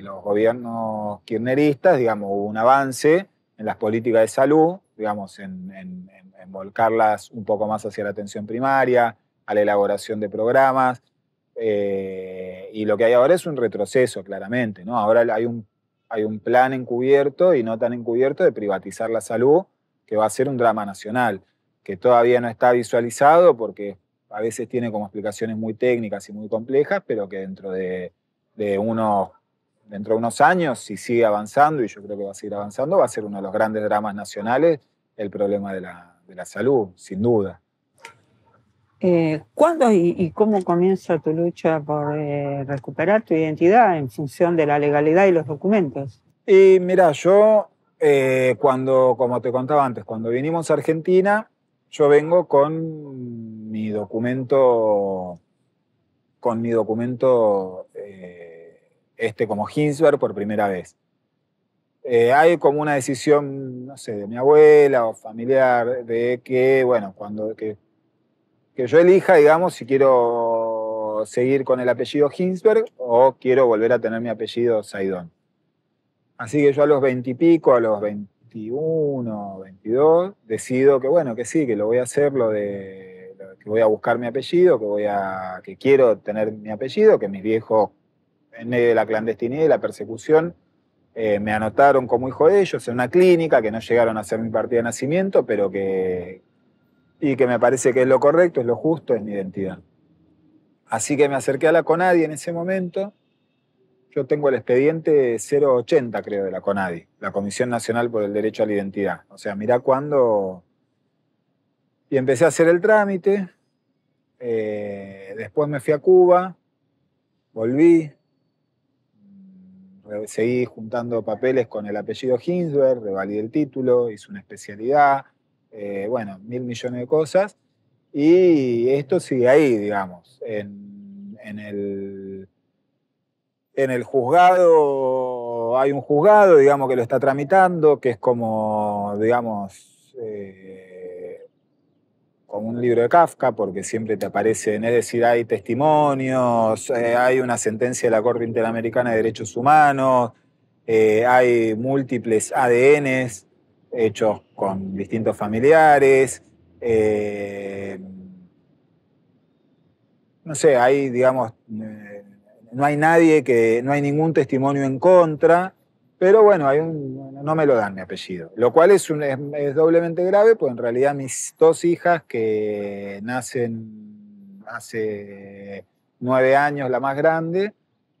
[SPEAKER 1] los gobiernos kirchneristas, digamos, hubo un avance en las políticas de salud, digamos, en, en, en volcarlas un poco más hacia la atención primaria, a la elaboración de programas, eh, y lo que hay ahora es un retroceso, claramente. Ahora hay un, hay un plan encubierto y no tan encubierto de privatizar la salud, que va a ser un drama nacional, que todavía no está visualizado porque a veces tiene como explicaciones muy técnicas y muy complejas, pero que dentro de, unos, dentro de unos años, si sigue avanzando, y yo creo que va a seguir avanzando, va a ser uno de los grandes dramas nacionales el problema de la, de la salud, sin duda.
[SPEAKER 2] Eh, ¿Cuándo y, cómo comienza tu lucha por
[SPEAKER 1] eh, recuperar tu identidad en función de la legalidad y los documentos? Y mira, yo eh, cuando, como te contaba antes, cuando vinimos a Argentina, yo vengo con mi documento, con mi documento este como Hinsberg por primera vez. hay como una decisión, no sé, de mi abuela o familiar, de que, bueno, cuando que que yo elija, digamos, si quiero seguir con el apellido Ginsberg o quiero volver a tener mi apellido Saidón. Así que yo a los veintipico, a los 21, 22, decido que bueno, que sí, que lo voy a hacer, lo de que voy a buscar mi apellido, que voy a que quiero tener mi apellido, que mis viejos en medio de la clandestinidad y la persecución eh, me anotaron como hijo de ellos en una clínica que no llegaron a ser mi partida de nacimiento, pero que, y que me parece que es lo correcto, es lo justo, es mi identidad. Así que me acerqué a la CONADI en ese momento. Yo tengo el expediente 080, creo, de la CONADI, la Comisión Nacional por el Derecho a la Identidad. O sea, mirá cuándo... Y empecé a hacer el trámite. Eh, después me fui a Cuba, volví, seguí juntando papeles con el apellido Hinsberg, revalidé el título, hice una especialidad, eh, bueno, mil millones de cosas. Y esto sigue ahí, digamos, en, en, el, en el juzgado, hay un juzgado, digamos, que lo está tramitando, que es como, digamos, eh, un libro de Kafka, porque siempre te aparecen, es decir, hay testimonios, eh, hay una sentencia de la Corte Interamericana de Derechos Humanos, hay múltiples ADNs hechos con distintos familiares. Eh, no sé, hay, digamos, eh, no hay nadie que, no hay ningún testimonio en contra, pero bueno, hay no me lo dan mi apellido, lo cual es, doblemente grave, pues en realidad mis dos hijas que nacen hace nueve años, la más grande,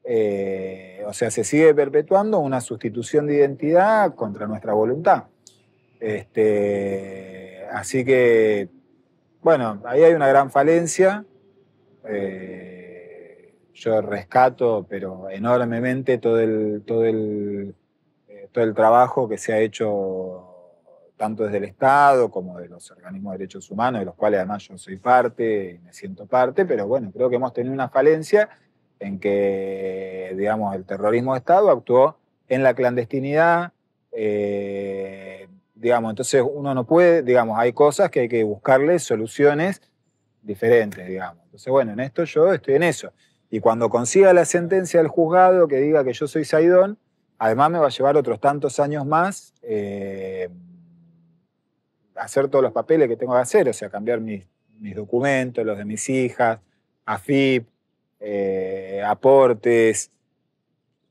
[SPEAKER 1] eh, o sea, se sigue perpetuando una sustitución de identidad contra nuestra voluntad. Este, así que, bueno, ahí hay una gran falencia. Eh, yo rescato, pero enormemente, todo el, todo, eh, todo el trabajo que se ha hecho tanto desde el Estado como de los organismos de derechos humanos, de los cuales además yo soy parte y me siento parte, pero bueno, creo que hemos tenido una falencia en que, digamos, el terrorismo de Estado actuó en la clandestinidad, eh, digamos, entonces uno no puede, digamos, hay cosas que hay que buscarle soluciones diferentes, digamos. Entonces, bueno, en esto yo estoy en eso. Y cuando consiga la sentencia del juzgado que diga que yo soy Saidón, además me va a llevar otros tantos años más eh, hacer todos los papeles que tengo que hacer, o sea, cambiar mis, documentos, los de mis hijas, AFIP, eh, aportes,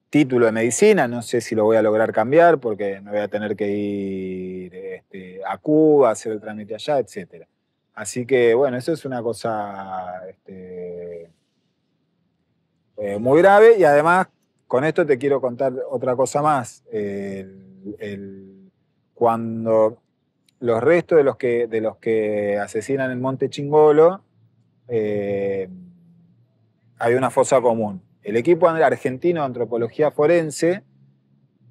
[SPEAKER 1] título de medicina, no sé si lo voy a lograr cambiar porque me voy a tener que ir este, a Cuba, hacer el trámite allá, etc. Así que, bueno, eso es una cosa este, eh, muy grave y además con esto te quiero contar otra cosa más. cuando los restos de los que, de los que asesinan en Monte Chingolo, eh, hay una fosa común. El equipo argentino de antropología forense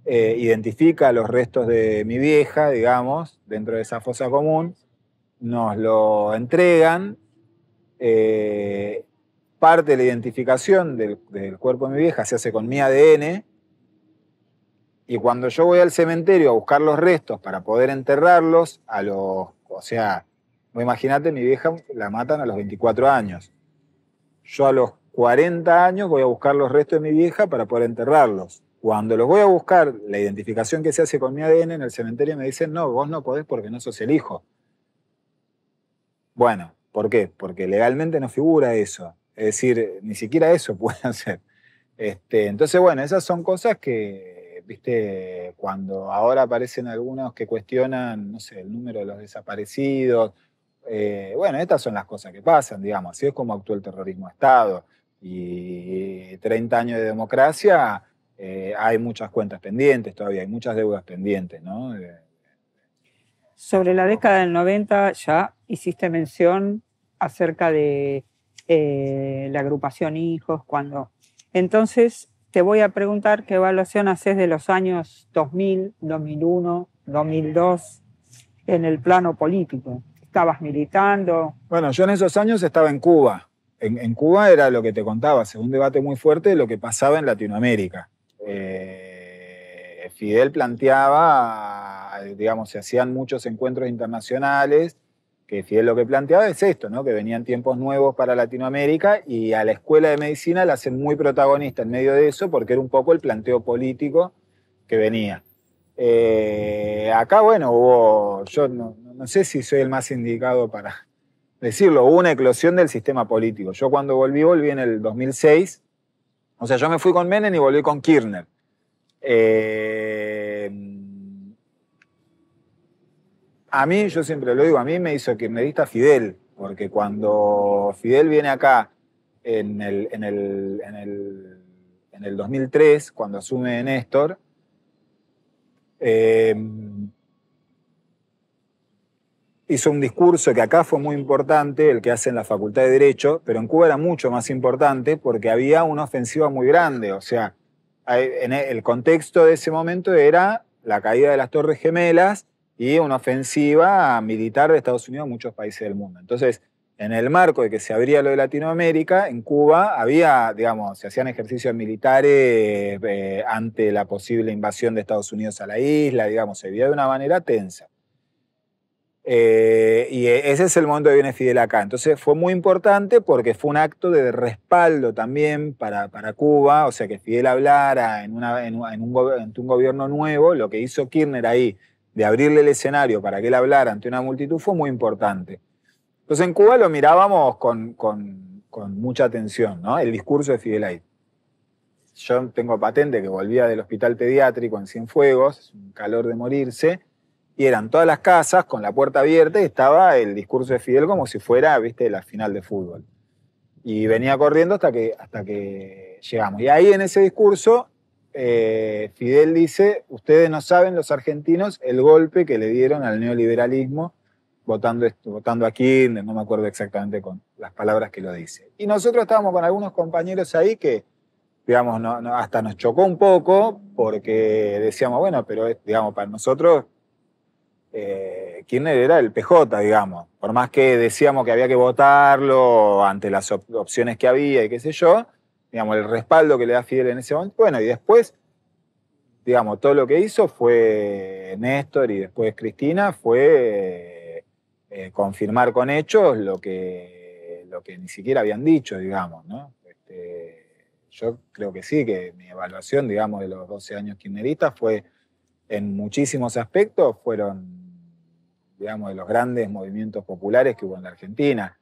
[SPEAKER 1] eh, identifica los restos de mi vieja, digamos, dentro de esa fosa común, nos lo entregan, eh, parte de la identificación del, cuerpo de mi vieja se hace con mi ADN, y cuando yo voy al cementerio a buscar los restos para poder enterrarlos, a los, o sea, imagínate, mi vieja la matan a los 24 años. Yo a los 40 años voy a buscar los restos de mi vieja para poder enterrarlos. Cuando los voy a buscar, la identificación que se hace con mi ADN en el cementerio me dicen, no, vos no podés porque no sos el hijo. Bueno, ¿por qué? Porque legalmente no figura eso. Es decir, ni siquiera eso puede hacer. Este, entonces, bueno, esas son cosas que, viste, cuando ahora aparecen algunos que cuestionan, no sé, el número de los desaparecidos. Eh, bueno, estas son las cosas que pasan, digamos. Así es como actúa el terrorismo Estado. Y 30 años de democracia eh, hay muchas cuentas pendientes todavía, hay muchas deudas pendientes, ¿no? Eh,
[SPEAKER 2] Sobre la década del 90 ya hiciste mención acerca de eh, la agrupación Hijos, cuando... Entonces, te voy a preguntar qué evaluación haces de los años 2000, 2001, 2002 en el plano político. Estabas militando.
[SPEAKER 1] Bueno, yo en esos años estaba en Cuba. En, Cuba era lo que te contaba, un debate muy fuerte de lo que pasaba en Latinoamérica. Eh, Fidel planteaba, digamos, se hacían muchos encuentros internacionales, que Fidel lo que planteaba es esto, ¿no? que venían tiempos nuevos para Latinoamérica y a la escuela de medicina la hacen muy protagonista en medio de eso porque era un poco el planteo político que venía. Eh, acá, bueno, hubo, yo no, no sé si soy el más indicado para decirlo, hubo una eclosión del sistema político. Yo cuando volví, volví en el 2006 o sea, yo me fui con Menem y volví con Kirchner. Eh, a mí, yo siempre lo digo, a mí me hizo kirchnerista Fidel, porque cuando Fidel viene acá en el, en el 2003, cuando asume Néstor, eh, hizo un discurso que acá fue muy importante, el que hace en la Facultad de Derecho, pero en Cuba era mucho más importante porque había una ofensiva muy grande. O sea, en e, el contexto de ese momento era la caída de las Torres Gemelas y una ofensiva militar de Estados Unidos en muchos países del mundo. Entonces, en el marco de que se abría lo de Latinoamérica, en Cuba había, digamos, se hacían ejercicios militares eh, ante la posible invasión de Estados Unidos a la isla, digamos, se vivía de una manera tensa. Eh, y e, ese es el momento que viene Fidel acá. Entonces fue muy importante porque fue un acto de respaldo también para, Cuba, o sea, que Fidel hablara ante un, gobierno nuevo, lo que hizo Kirchner ahí, de abrirle el escenario para que él hablara ante una multitud, fue muy importante. Entonces en Cuba lo mirábamos con, mucha atención, ¿no? El discurso de Fidel ahí. Yo tengo patente que volvía del hospital pediátrico en Cienfuegos, un calor de morirse y eran todas las casas con la puerta abierta y estaba el discurso de Fidel como si fuera, viste, la final de fútbol. Y venía corriendo hasta que, hasta que llegamos. Y ahí en ese discurso, eh, Fidel dice, ustedes no saben los argentinos el golpe que le dieron al neoliberalismo votando, votando a no me acuerdo exactamente con las palabras que lo dice. Y nosotros estábamos con algunos compañeros ahí que, digamos, hasta nos chocó un poco porque decíamos, bueno, pero digamos, para nosotros eh, Kirchner era el PJ, digamos. Por más que decíamos que había que votarlo ante las opciones que había y qué sé yo, digamos, el respaldo que le da Fidel en ese momento. Bueno, y después, digamos, todo lo que hizo fue Néstor y después Cristina, fue eh, eh, confirmar con hechos lo que, lo que ni siquiera habían dicho, digamos, ¿no? Este, yo creo que sí, que mi evaluación, digamos, de los 12 años kirchneristas fue en muchísimos aspectos fueron digamos, de los grandes movimientos populares que hubo en la Argentina.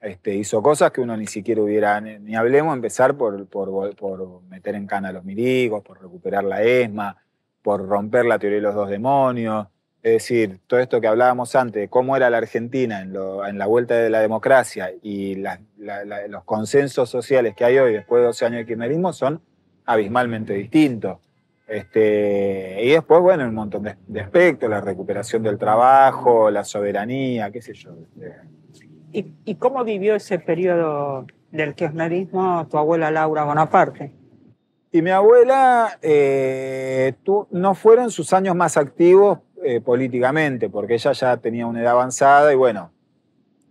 [SPEAKER 1] Este, hizo cosas que uno ni siquiera hubiera, ni hablemos, empezar por, por, meter en cana a los mirigos, por recuperar la ESMA, por romper la teoría de los dos demonios. Es decir, todo esto que hablábamos antes, de cómo era la Argentina en, la vuelta de la democracia y los consensos sociales que hay hoy después de 12 años de kirchnerismo son abismalmente distintos. Este, y después, bueno, un montón de, aspectos, la recuperación del trabajo, la soberanía, qué sé yo.
[SPEAKER 2] Este. ¿Y, cómo vivió ese periodo del kirchnerismo tu abuela Laura Bonaparte?
[SPEAKER 1] Y mi abuela, eh, no fueron sus años más activos eh, políticamente, porque ella ya tenía una edad avanzada y bueno,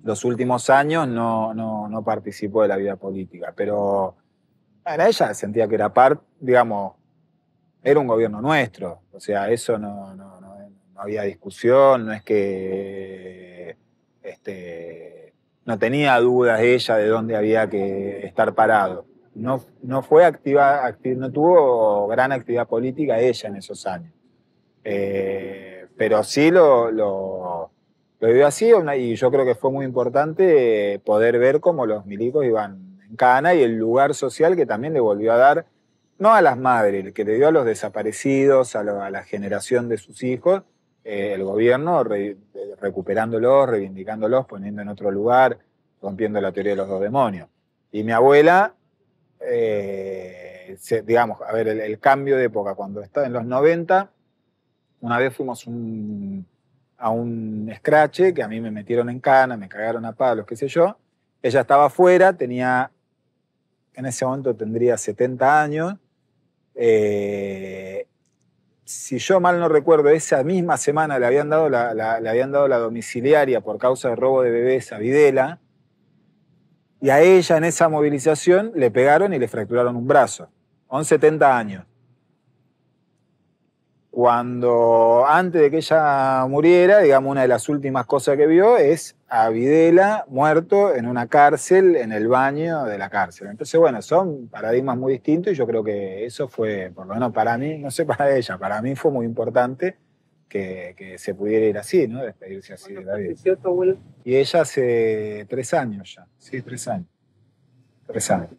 [SPEAKER 1] los últimos años no, no, no participó de la vida política, pero para ella sentía que era parte, digamos, era un gobierno nuestro. O sea, eso no, no, no, había discusión, no es que este, no tenía dudas ella de dónde había que estar parado. No, no fue activa, no tuvo gran actividad política ella en esos años. Eh, pero sí lo, lo, así y yo creo que fue muy importante eh, poder ver cómo los milicos iban en cana y el lugar social que también le volvió a dar no a las madres, el que le dio a los desaparecidos, a, la generación de sus hijos, eh, el gobierno recuperándolos, reivindicándolos, poniendo en otro lugar, rompiendo la teoría de los dos demonios. Y mi abuela, eh, digamos, a ver, el, cambio de época, cuando estaba en los 90, una vez fuimos a un escrache que a mí me metieron en cana, me cagaron a palos, qué sé yo. Ella estaba afuera, tenía en ese momento tendría 70 años, eh, si yo mal no recuerdo, esa misma semana le habían dado la, habían dado la domiciliaria por causa de robo de bebés a Videla, y a ella en esa movilización le pegaron y le fracturaron un brazo, un 70 años. Cuando antes de que ella muriera, digamos, una de las últimas cosas que vio es a Videla muerto en una cárcel, en el baño de la cárcel. Entonces, bueno, son paradigmas muy distintos y yo creo que eso fue, por lo menos para mí, no sé para ella, para mí fue muy importante que, se pudiera ir así, ¿no? Despedirse así de la Y ella hace tres años ya, sí, tres años. Tres años.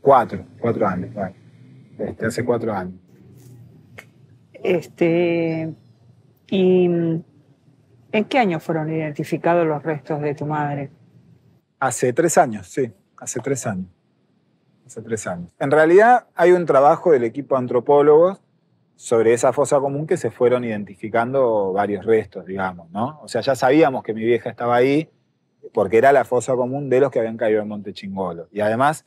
[SPEAKER 1] Cuatro, cuatro años, este, hace cuatro años.
[SPEAKER 2] Este, y ¿En qué año fueron identificados los restos de tu madre?
[SPEAKER 1] Hace tres años, sí, hace tres años. Hace tres años. En realidad hay un trabajo del equipo de antropólogos sobre esa fosa común que se fueron identificando varios restos, digamos, ¿no? O sea, ya sabíamos que mi vieja estaba ahí porque era la fosa común de los que habían caído en Monte Chingolo. Y además,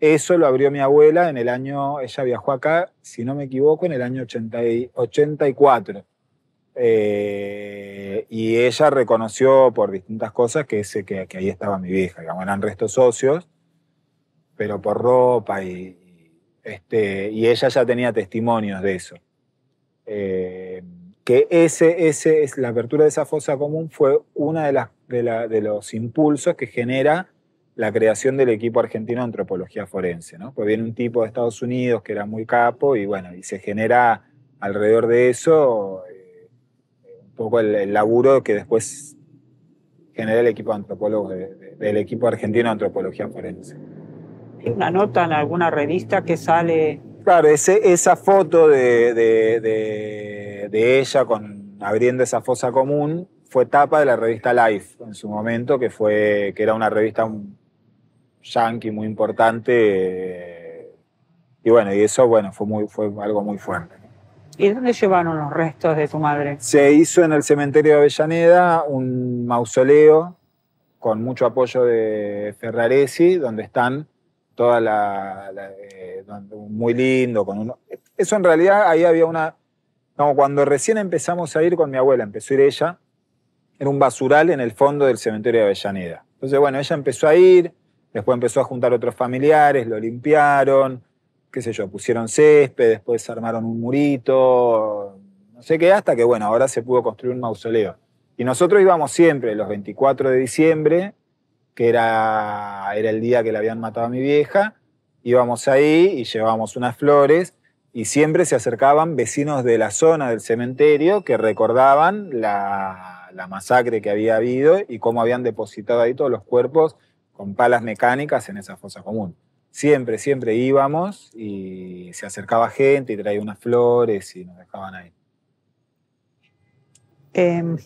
[SPEAKER 1] eso lo abrió mi abuela en el año, ella viajó acá, si no me equivoco, en el año 84 eh, y ella reconoció por distintas cosas que, ese, que, ahí estaba mi vieja, digamos, eran restos socios, pero por ropa y, este, y ella ya tenía testimonios de eso. Eh, que ese, ese, es, la apertura de esa fosa común fue uno de, las, de, de los impulsos que genera la creación del equipo argentino de antropología forense, ¿no? Pues viene un tipo de Estados Unidos que era muy capo y bueno, y se genera alrededor de eso poco el, laburo que después generé el equipo de antropólogos del equipo argentino de antropología forense.
[SPEAKER 2] Una nota en alguna revista que sale.
[SPEAKER 1] Claro, ese, esa foto de, ella con, abriendo esa fosa común fue tapa de la revista Life en su momento, que, fue, que era una revista yankee muy importante. Eh, y bueno, y eso bueno, fue, muy, fue algo muy fuerte. ¿Y dónde llevaron los restos de tu madre? Se hizo en el cementerio de Avellaneda un mausoleo con mucho apoyo de Ferraresi, donde están toda la, eh, muy lindo con Eso en realidad ahí había una cuando recién empezamos a ir con mi abuela, empezó a ir ella, era un basural en el fondo del cementerio de Avellaneda. Entonces, bueno, ella empezó a ir, después empezó a juntar otros familiares, lo limpiaron, qué sé yo, pusieron césped, después armaron un murito, no sé qué, hasta que bueno, ahora se pudo construir un mausoleo. Y nosotros íbamos siempre los 24 de diciembre, que era, era el día que le habían matado a mi vieja, íbamos ahí y llevábamos unas flores y siempre se acercaban vecinos de la zona del cementerio que recordaban la masacre que había habido y cómo habían depositado ahí todos los cuerpos con palas mecánicas en esa fosa común. Siempre, siempre íbamos y se acercaba gente y traía unas flores y nos dejaban ahí.
[SPEAKER 2] Em,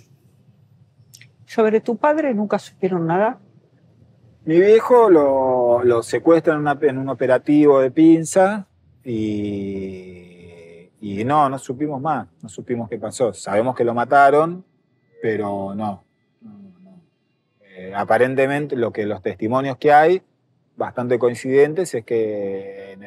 [SPEAKER 2] ¿Sobre tu padre nunca supieron nada?
[SPEAKER 1] Mi viejo lo, lo secuestran en, un operativo de pinza y, no, no supimos más, no supimos qué pasó. Sabemos que lo mataron, pero no. Eh, aparentemente, lo que los testimonios que hay bastante coincidentes es que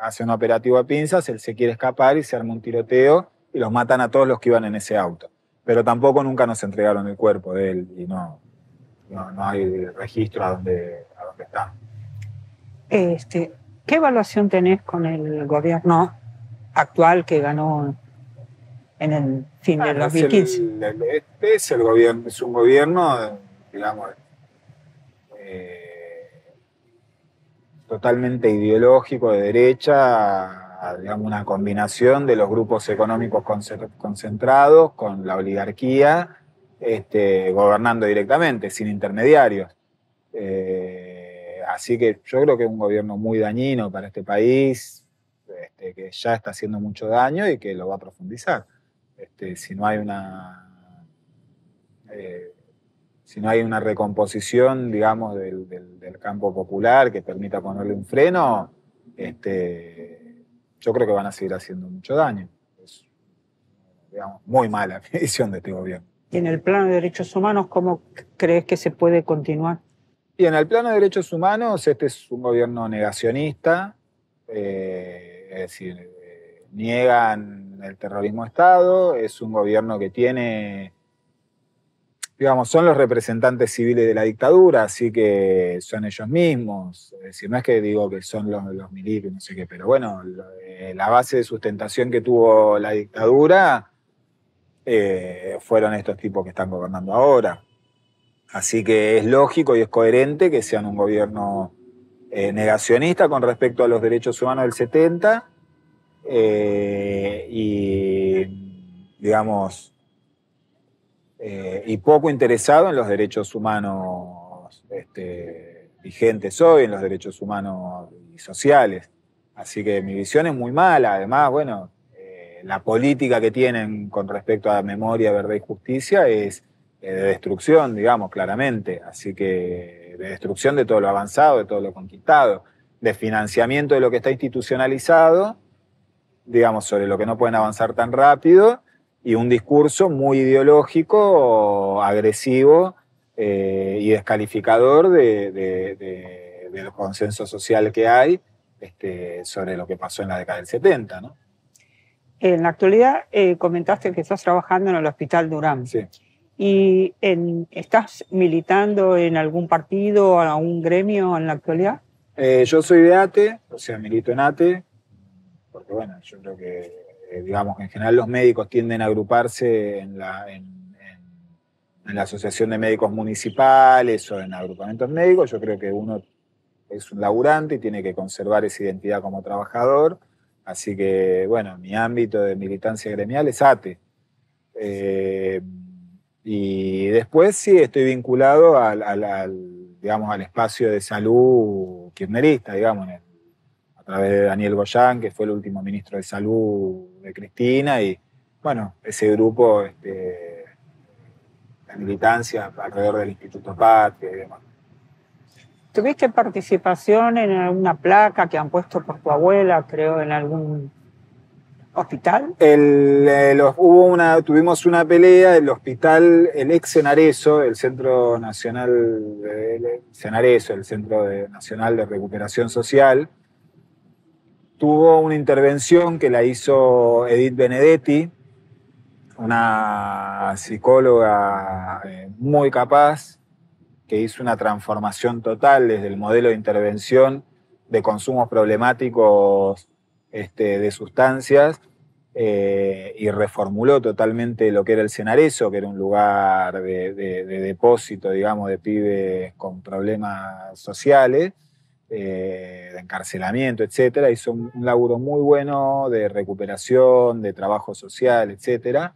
[SPEAKER 1] hace un operativo a pinzas, él se quiere escapar y se arma un tiroteo y los matan a todos los que iban en ese auto. Pero tampoco nunca nos entregaron el cuerpo de él y no, no, hay registro a donde a dónde está.
[SPEAKER 2] Este, ¿Qué evaluación tenés con el gobierno actual que ganó en
[SPEAKER 1] el fin de ah, del 2015? este es el gobierno, es un gobierno, digamos, eh, totalmente ideológico de derecha, digamos, una combinación de los grupos económicos concentrados con la oligarquía este, gobernando directamente, sin intermediarios. Eh, así que yo creo que es un gobierno muy dañino para este país, este, que ya está haciendo mucho daño y que lo va a profundizar. Este, si no hay una... Eh, si no hay una recomposición, digamos, del, campo popular que permita ponerle un freno, este, yo creo que van a seguir haciendo mucho daño. Es, digamos, muy mala la visión de este gobierno.
[SPEAKER 2] ¿Y en el plano de derechos humanos cómo crees que se puede
[SPEAKER 1] continuar? Y en el plano de derechos humanos, este es un gobierno negacionista, eh, es decir, eh, niegan el terrorismo de Estado, es un gobierno que tiene digamos, son los representantes civiles de la dictadura, así que son ellos mismos. Es no es que digo que son los, los militares, no sé qué, pero bueno, la base de sustentación que tuvo la dictadura eh, fueron estos tipos que están gobernando ahora. Así que es lógico y es coherente que sean un gobierno eh, negacionista con respecto a los derechos humanos del 70 eh, y, digamos, eh, y poco interesado en los derechos humanos este, vigentes hoy, en los derechos humanos y sociales. Así que mi visión es muy mala. Además, bueno, eh, la política que tienen con respecto a memoria, verdad y justicia es eh, de destrucción, digamos, claramente. Así que de destrucción de todo lo avanzado, de todo lo conquistado, de financiamiento de lo que está institucionalizado, digamos, sobre lo que no pueden avanzar tan rápido y un discurso muy ideológico, agresivo eh, y descalificador de, de, los consensos social que hay este, sobre lo que pasó en la década del 70.
[SPEAKER 2] En la actualidad eh, comentaste que estás trabajando en el Hospital Durán. Sí. ¿Y estás militando en algún partido, o algún gremio en la actualidad?
[SPEAKER 1] Eh, yo soy de ATE, o sea, milito en ATE, porque bueno, yo creo que eh, digamos que en general los médicos tienden a agruparse en la, en, la Asociación de Médicos Municipales o en agrupamientos médicos. Yo creo que uno es un laburante y tiene que conservar esa identidad como trabajador. Así que, bueno, mi ámbito de militancia gremial es ATE. Eh, y después sí estoy vinculado al, digamos, al espacio de salud kirchnerista, digamos, en el, a través de Daniel Goyán, que fue el último ministro de Salud de Cristina, y bueno, ese grupo, este, la militancia alrededor del Instituto Patria y demás.
[SPEAKER 2] ¿Tuviste participación en alguna placa que han puesto por tu abuela, creo, en algún
[SPEAKER 1] hospital? Eh, hubo una, tuvimos una pelea, en el hospital, el ex Cenareso, el Centro Nacional, el Centro Nacional de Recuperación Social, tuvo una intervención que la hizo Edith Benedetti, una psicóloga eh, muy capaz, que hizo una transformación total desde el modelo de intervención de consumos problemáticos este, de sustancias eh, y reformuló totalmente lo que era el cenareso, que era un lugar de, de depósito, digamos, de pibes con problemas sociales. Eh, de encarcelamiento, etcétera. Hizo un, laburo muy bueno de recuperación, de trabajo social, etcétera.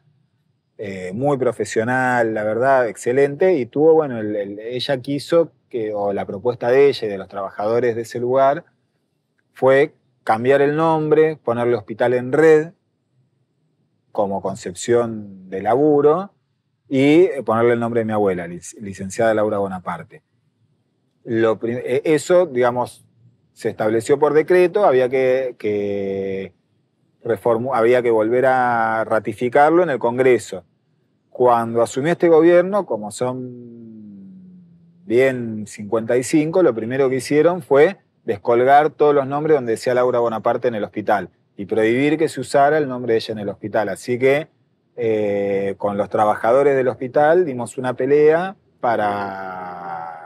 [SPEAKER 1] Eh, muy profesional, la verdad, excelente. Y tuvo, bueno, ella quiso que, o la propuesta de ella y de los trabajadores de ese lugar fue cambiar el nombre, ponerle hospital en red como concepción de laburo y ponerle el nombre de mi abuela, licenciada Laura Bonaparte. Eh, eso, digamos, se estableció por decreto, había que, había que volver a ratificarlo en el Congreso. Cuando asumió este gobierno, como son bien 55, lo primero que hicieron fue descolgar todos los nombres donde decía Laura Bonaparte en el hospital y prohibir que se usara el nombre de ella en el hospital. Así que eh, con los trabajadores del hospital dimos una pelea para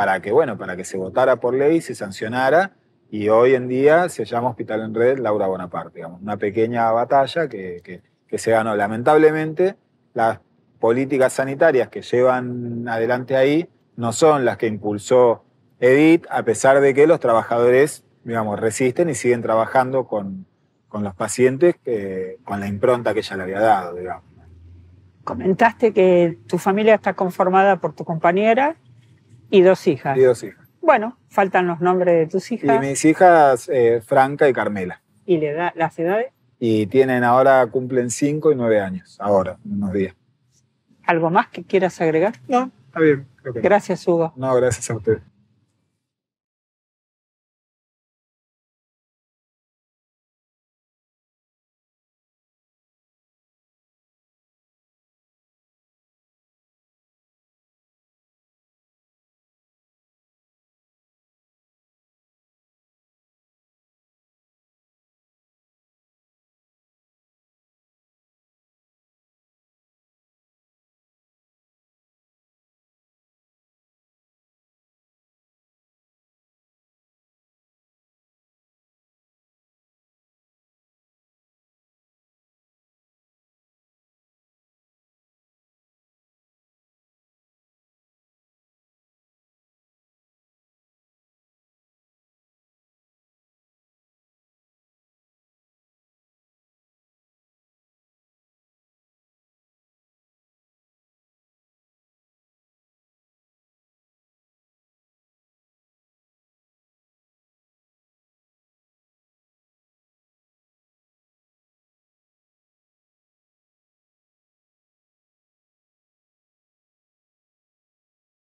[SPEAKER 1] para que, bueno, para que se votara por ley, se sancionara y hoy en día se llama Hospital en Red Laura Bonaparte, una pequeña batalla que, se ganó. Lamentablemente, las políticas sanitarias que llevan adelante ahí no son las que impulsó Edith, a pesar de que los trabajadores, digamos, resisten y siguen trabajando con, los pacientes con la impronta que ella le había dado,
[SPEAKER 2] Comentaste que tu familia está conformada por tu compañera, y dos hijas. Y dos hijas. Bueno, faltan los nombres de tus hijas. Y mis
[SPEAKER 1] hijas, eh, Franca y Carmela.
[SPEAKER 2] ¿Y las edades?
[SPEAKER 1] Y tienen ahora, cumplen cinco y nueve años, ahora, unos días.
[SPEAKER 2] ¿Algo más que quieras agregar? No,
[SPEAKER 1] está bien. gracias, Hugo. No, gracias a ustedes.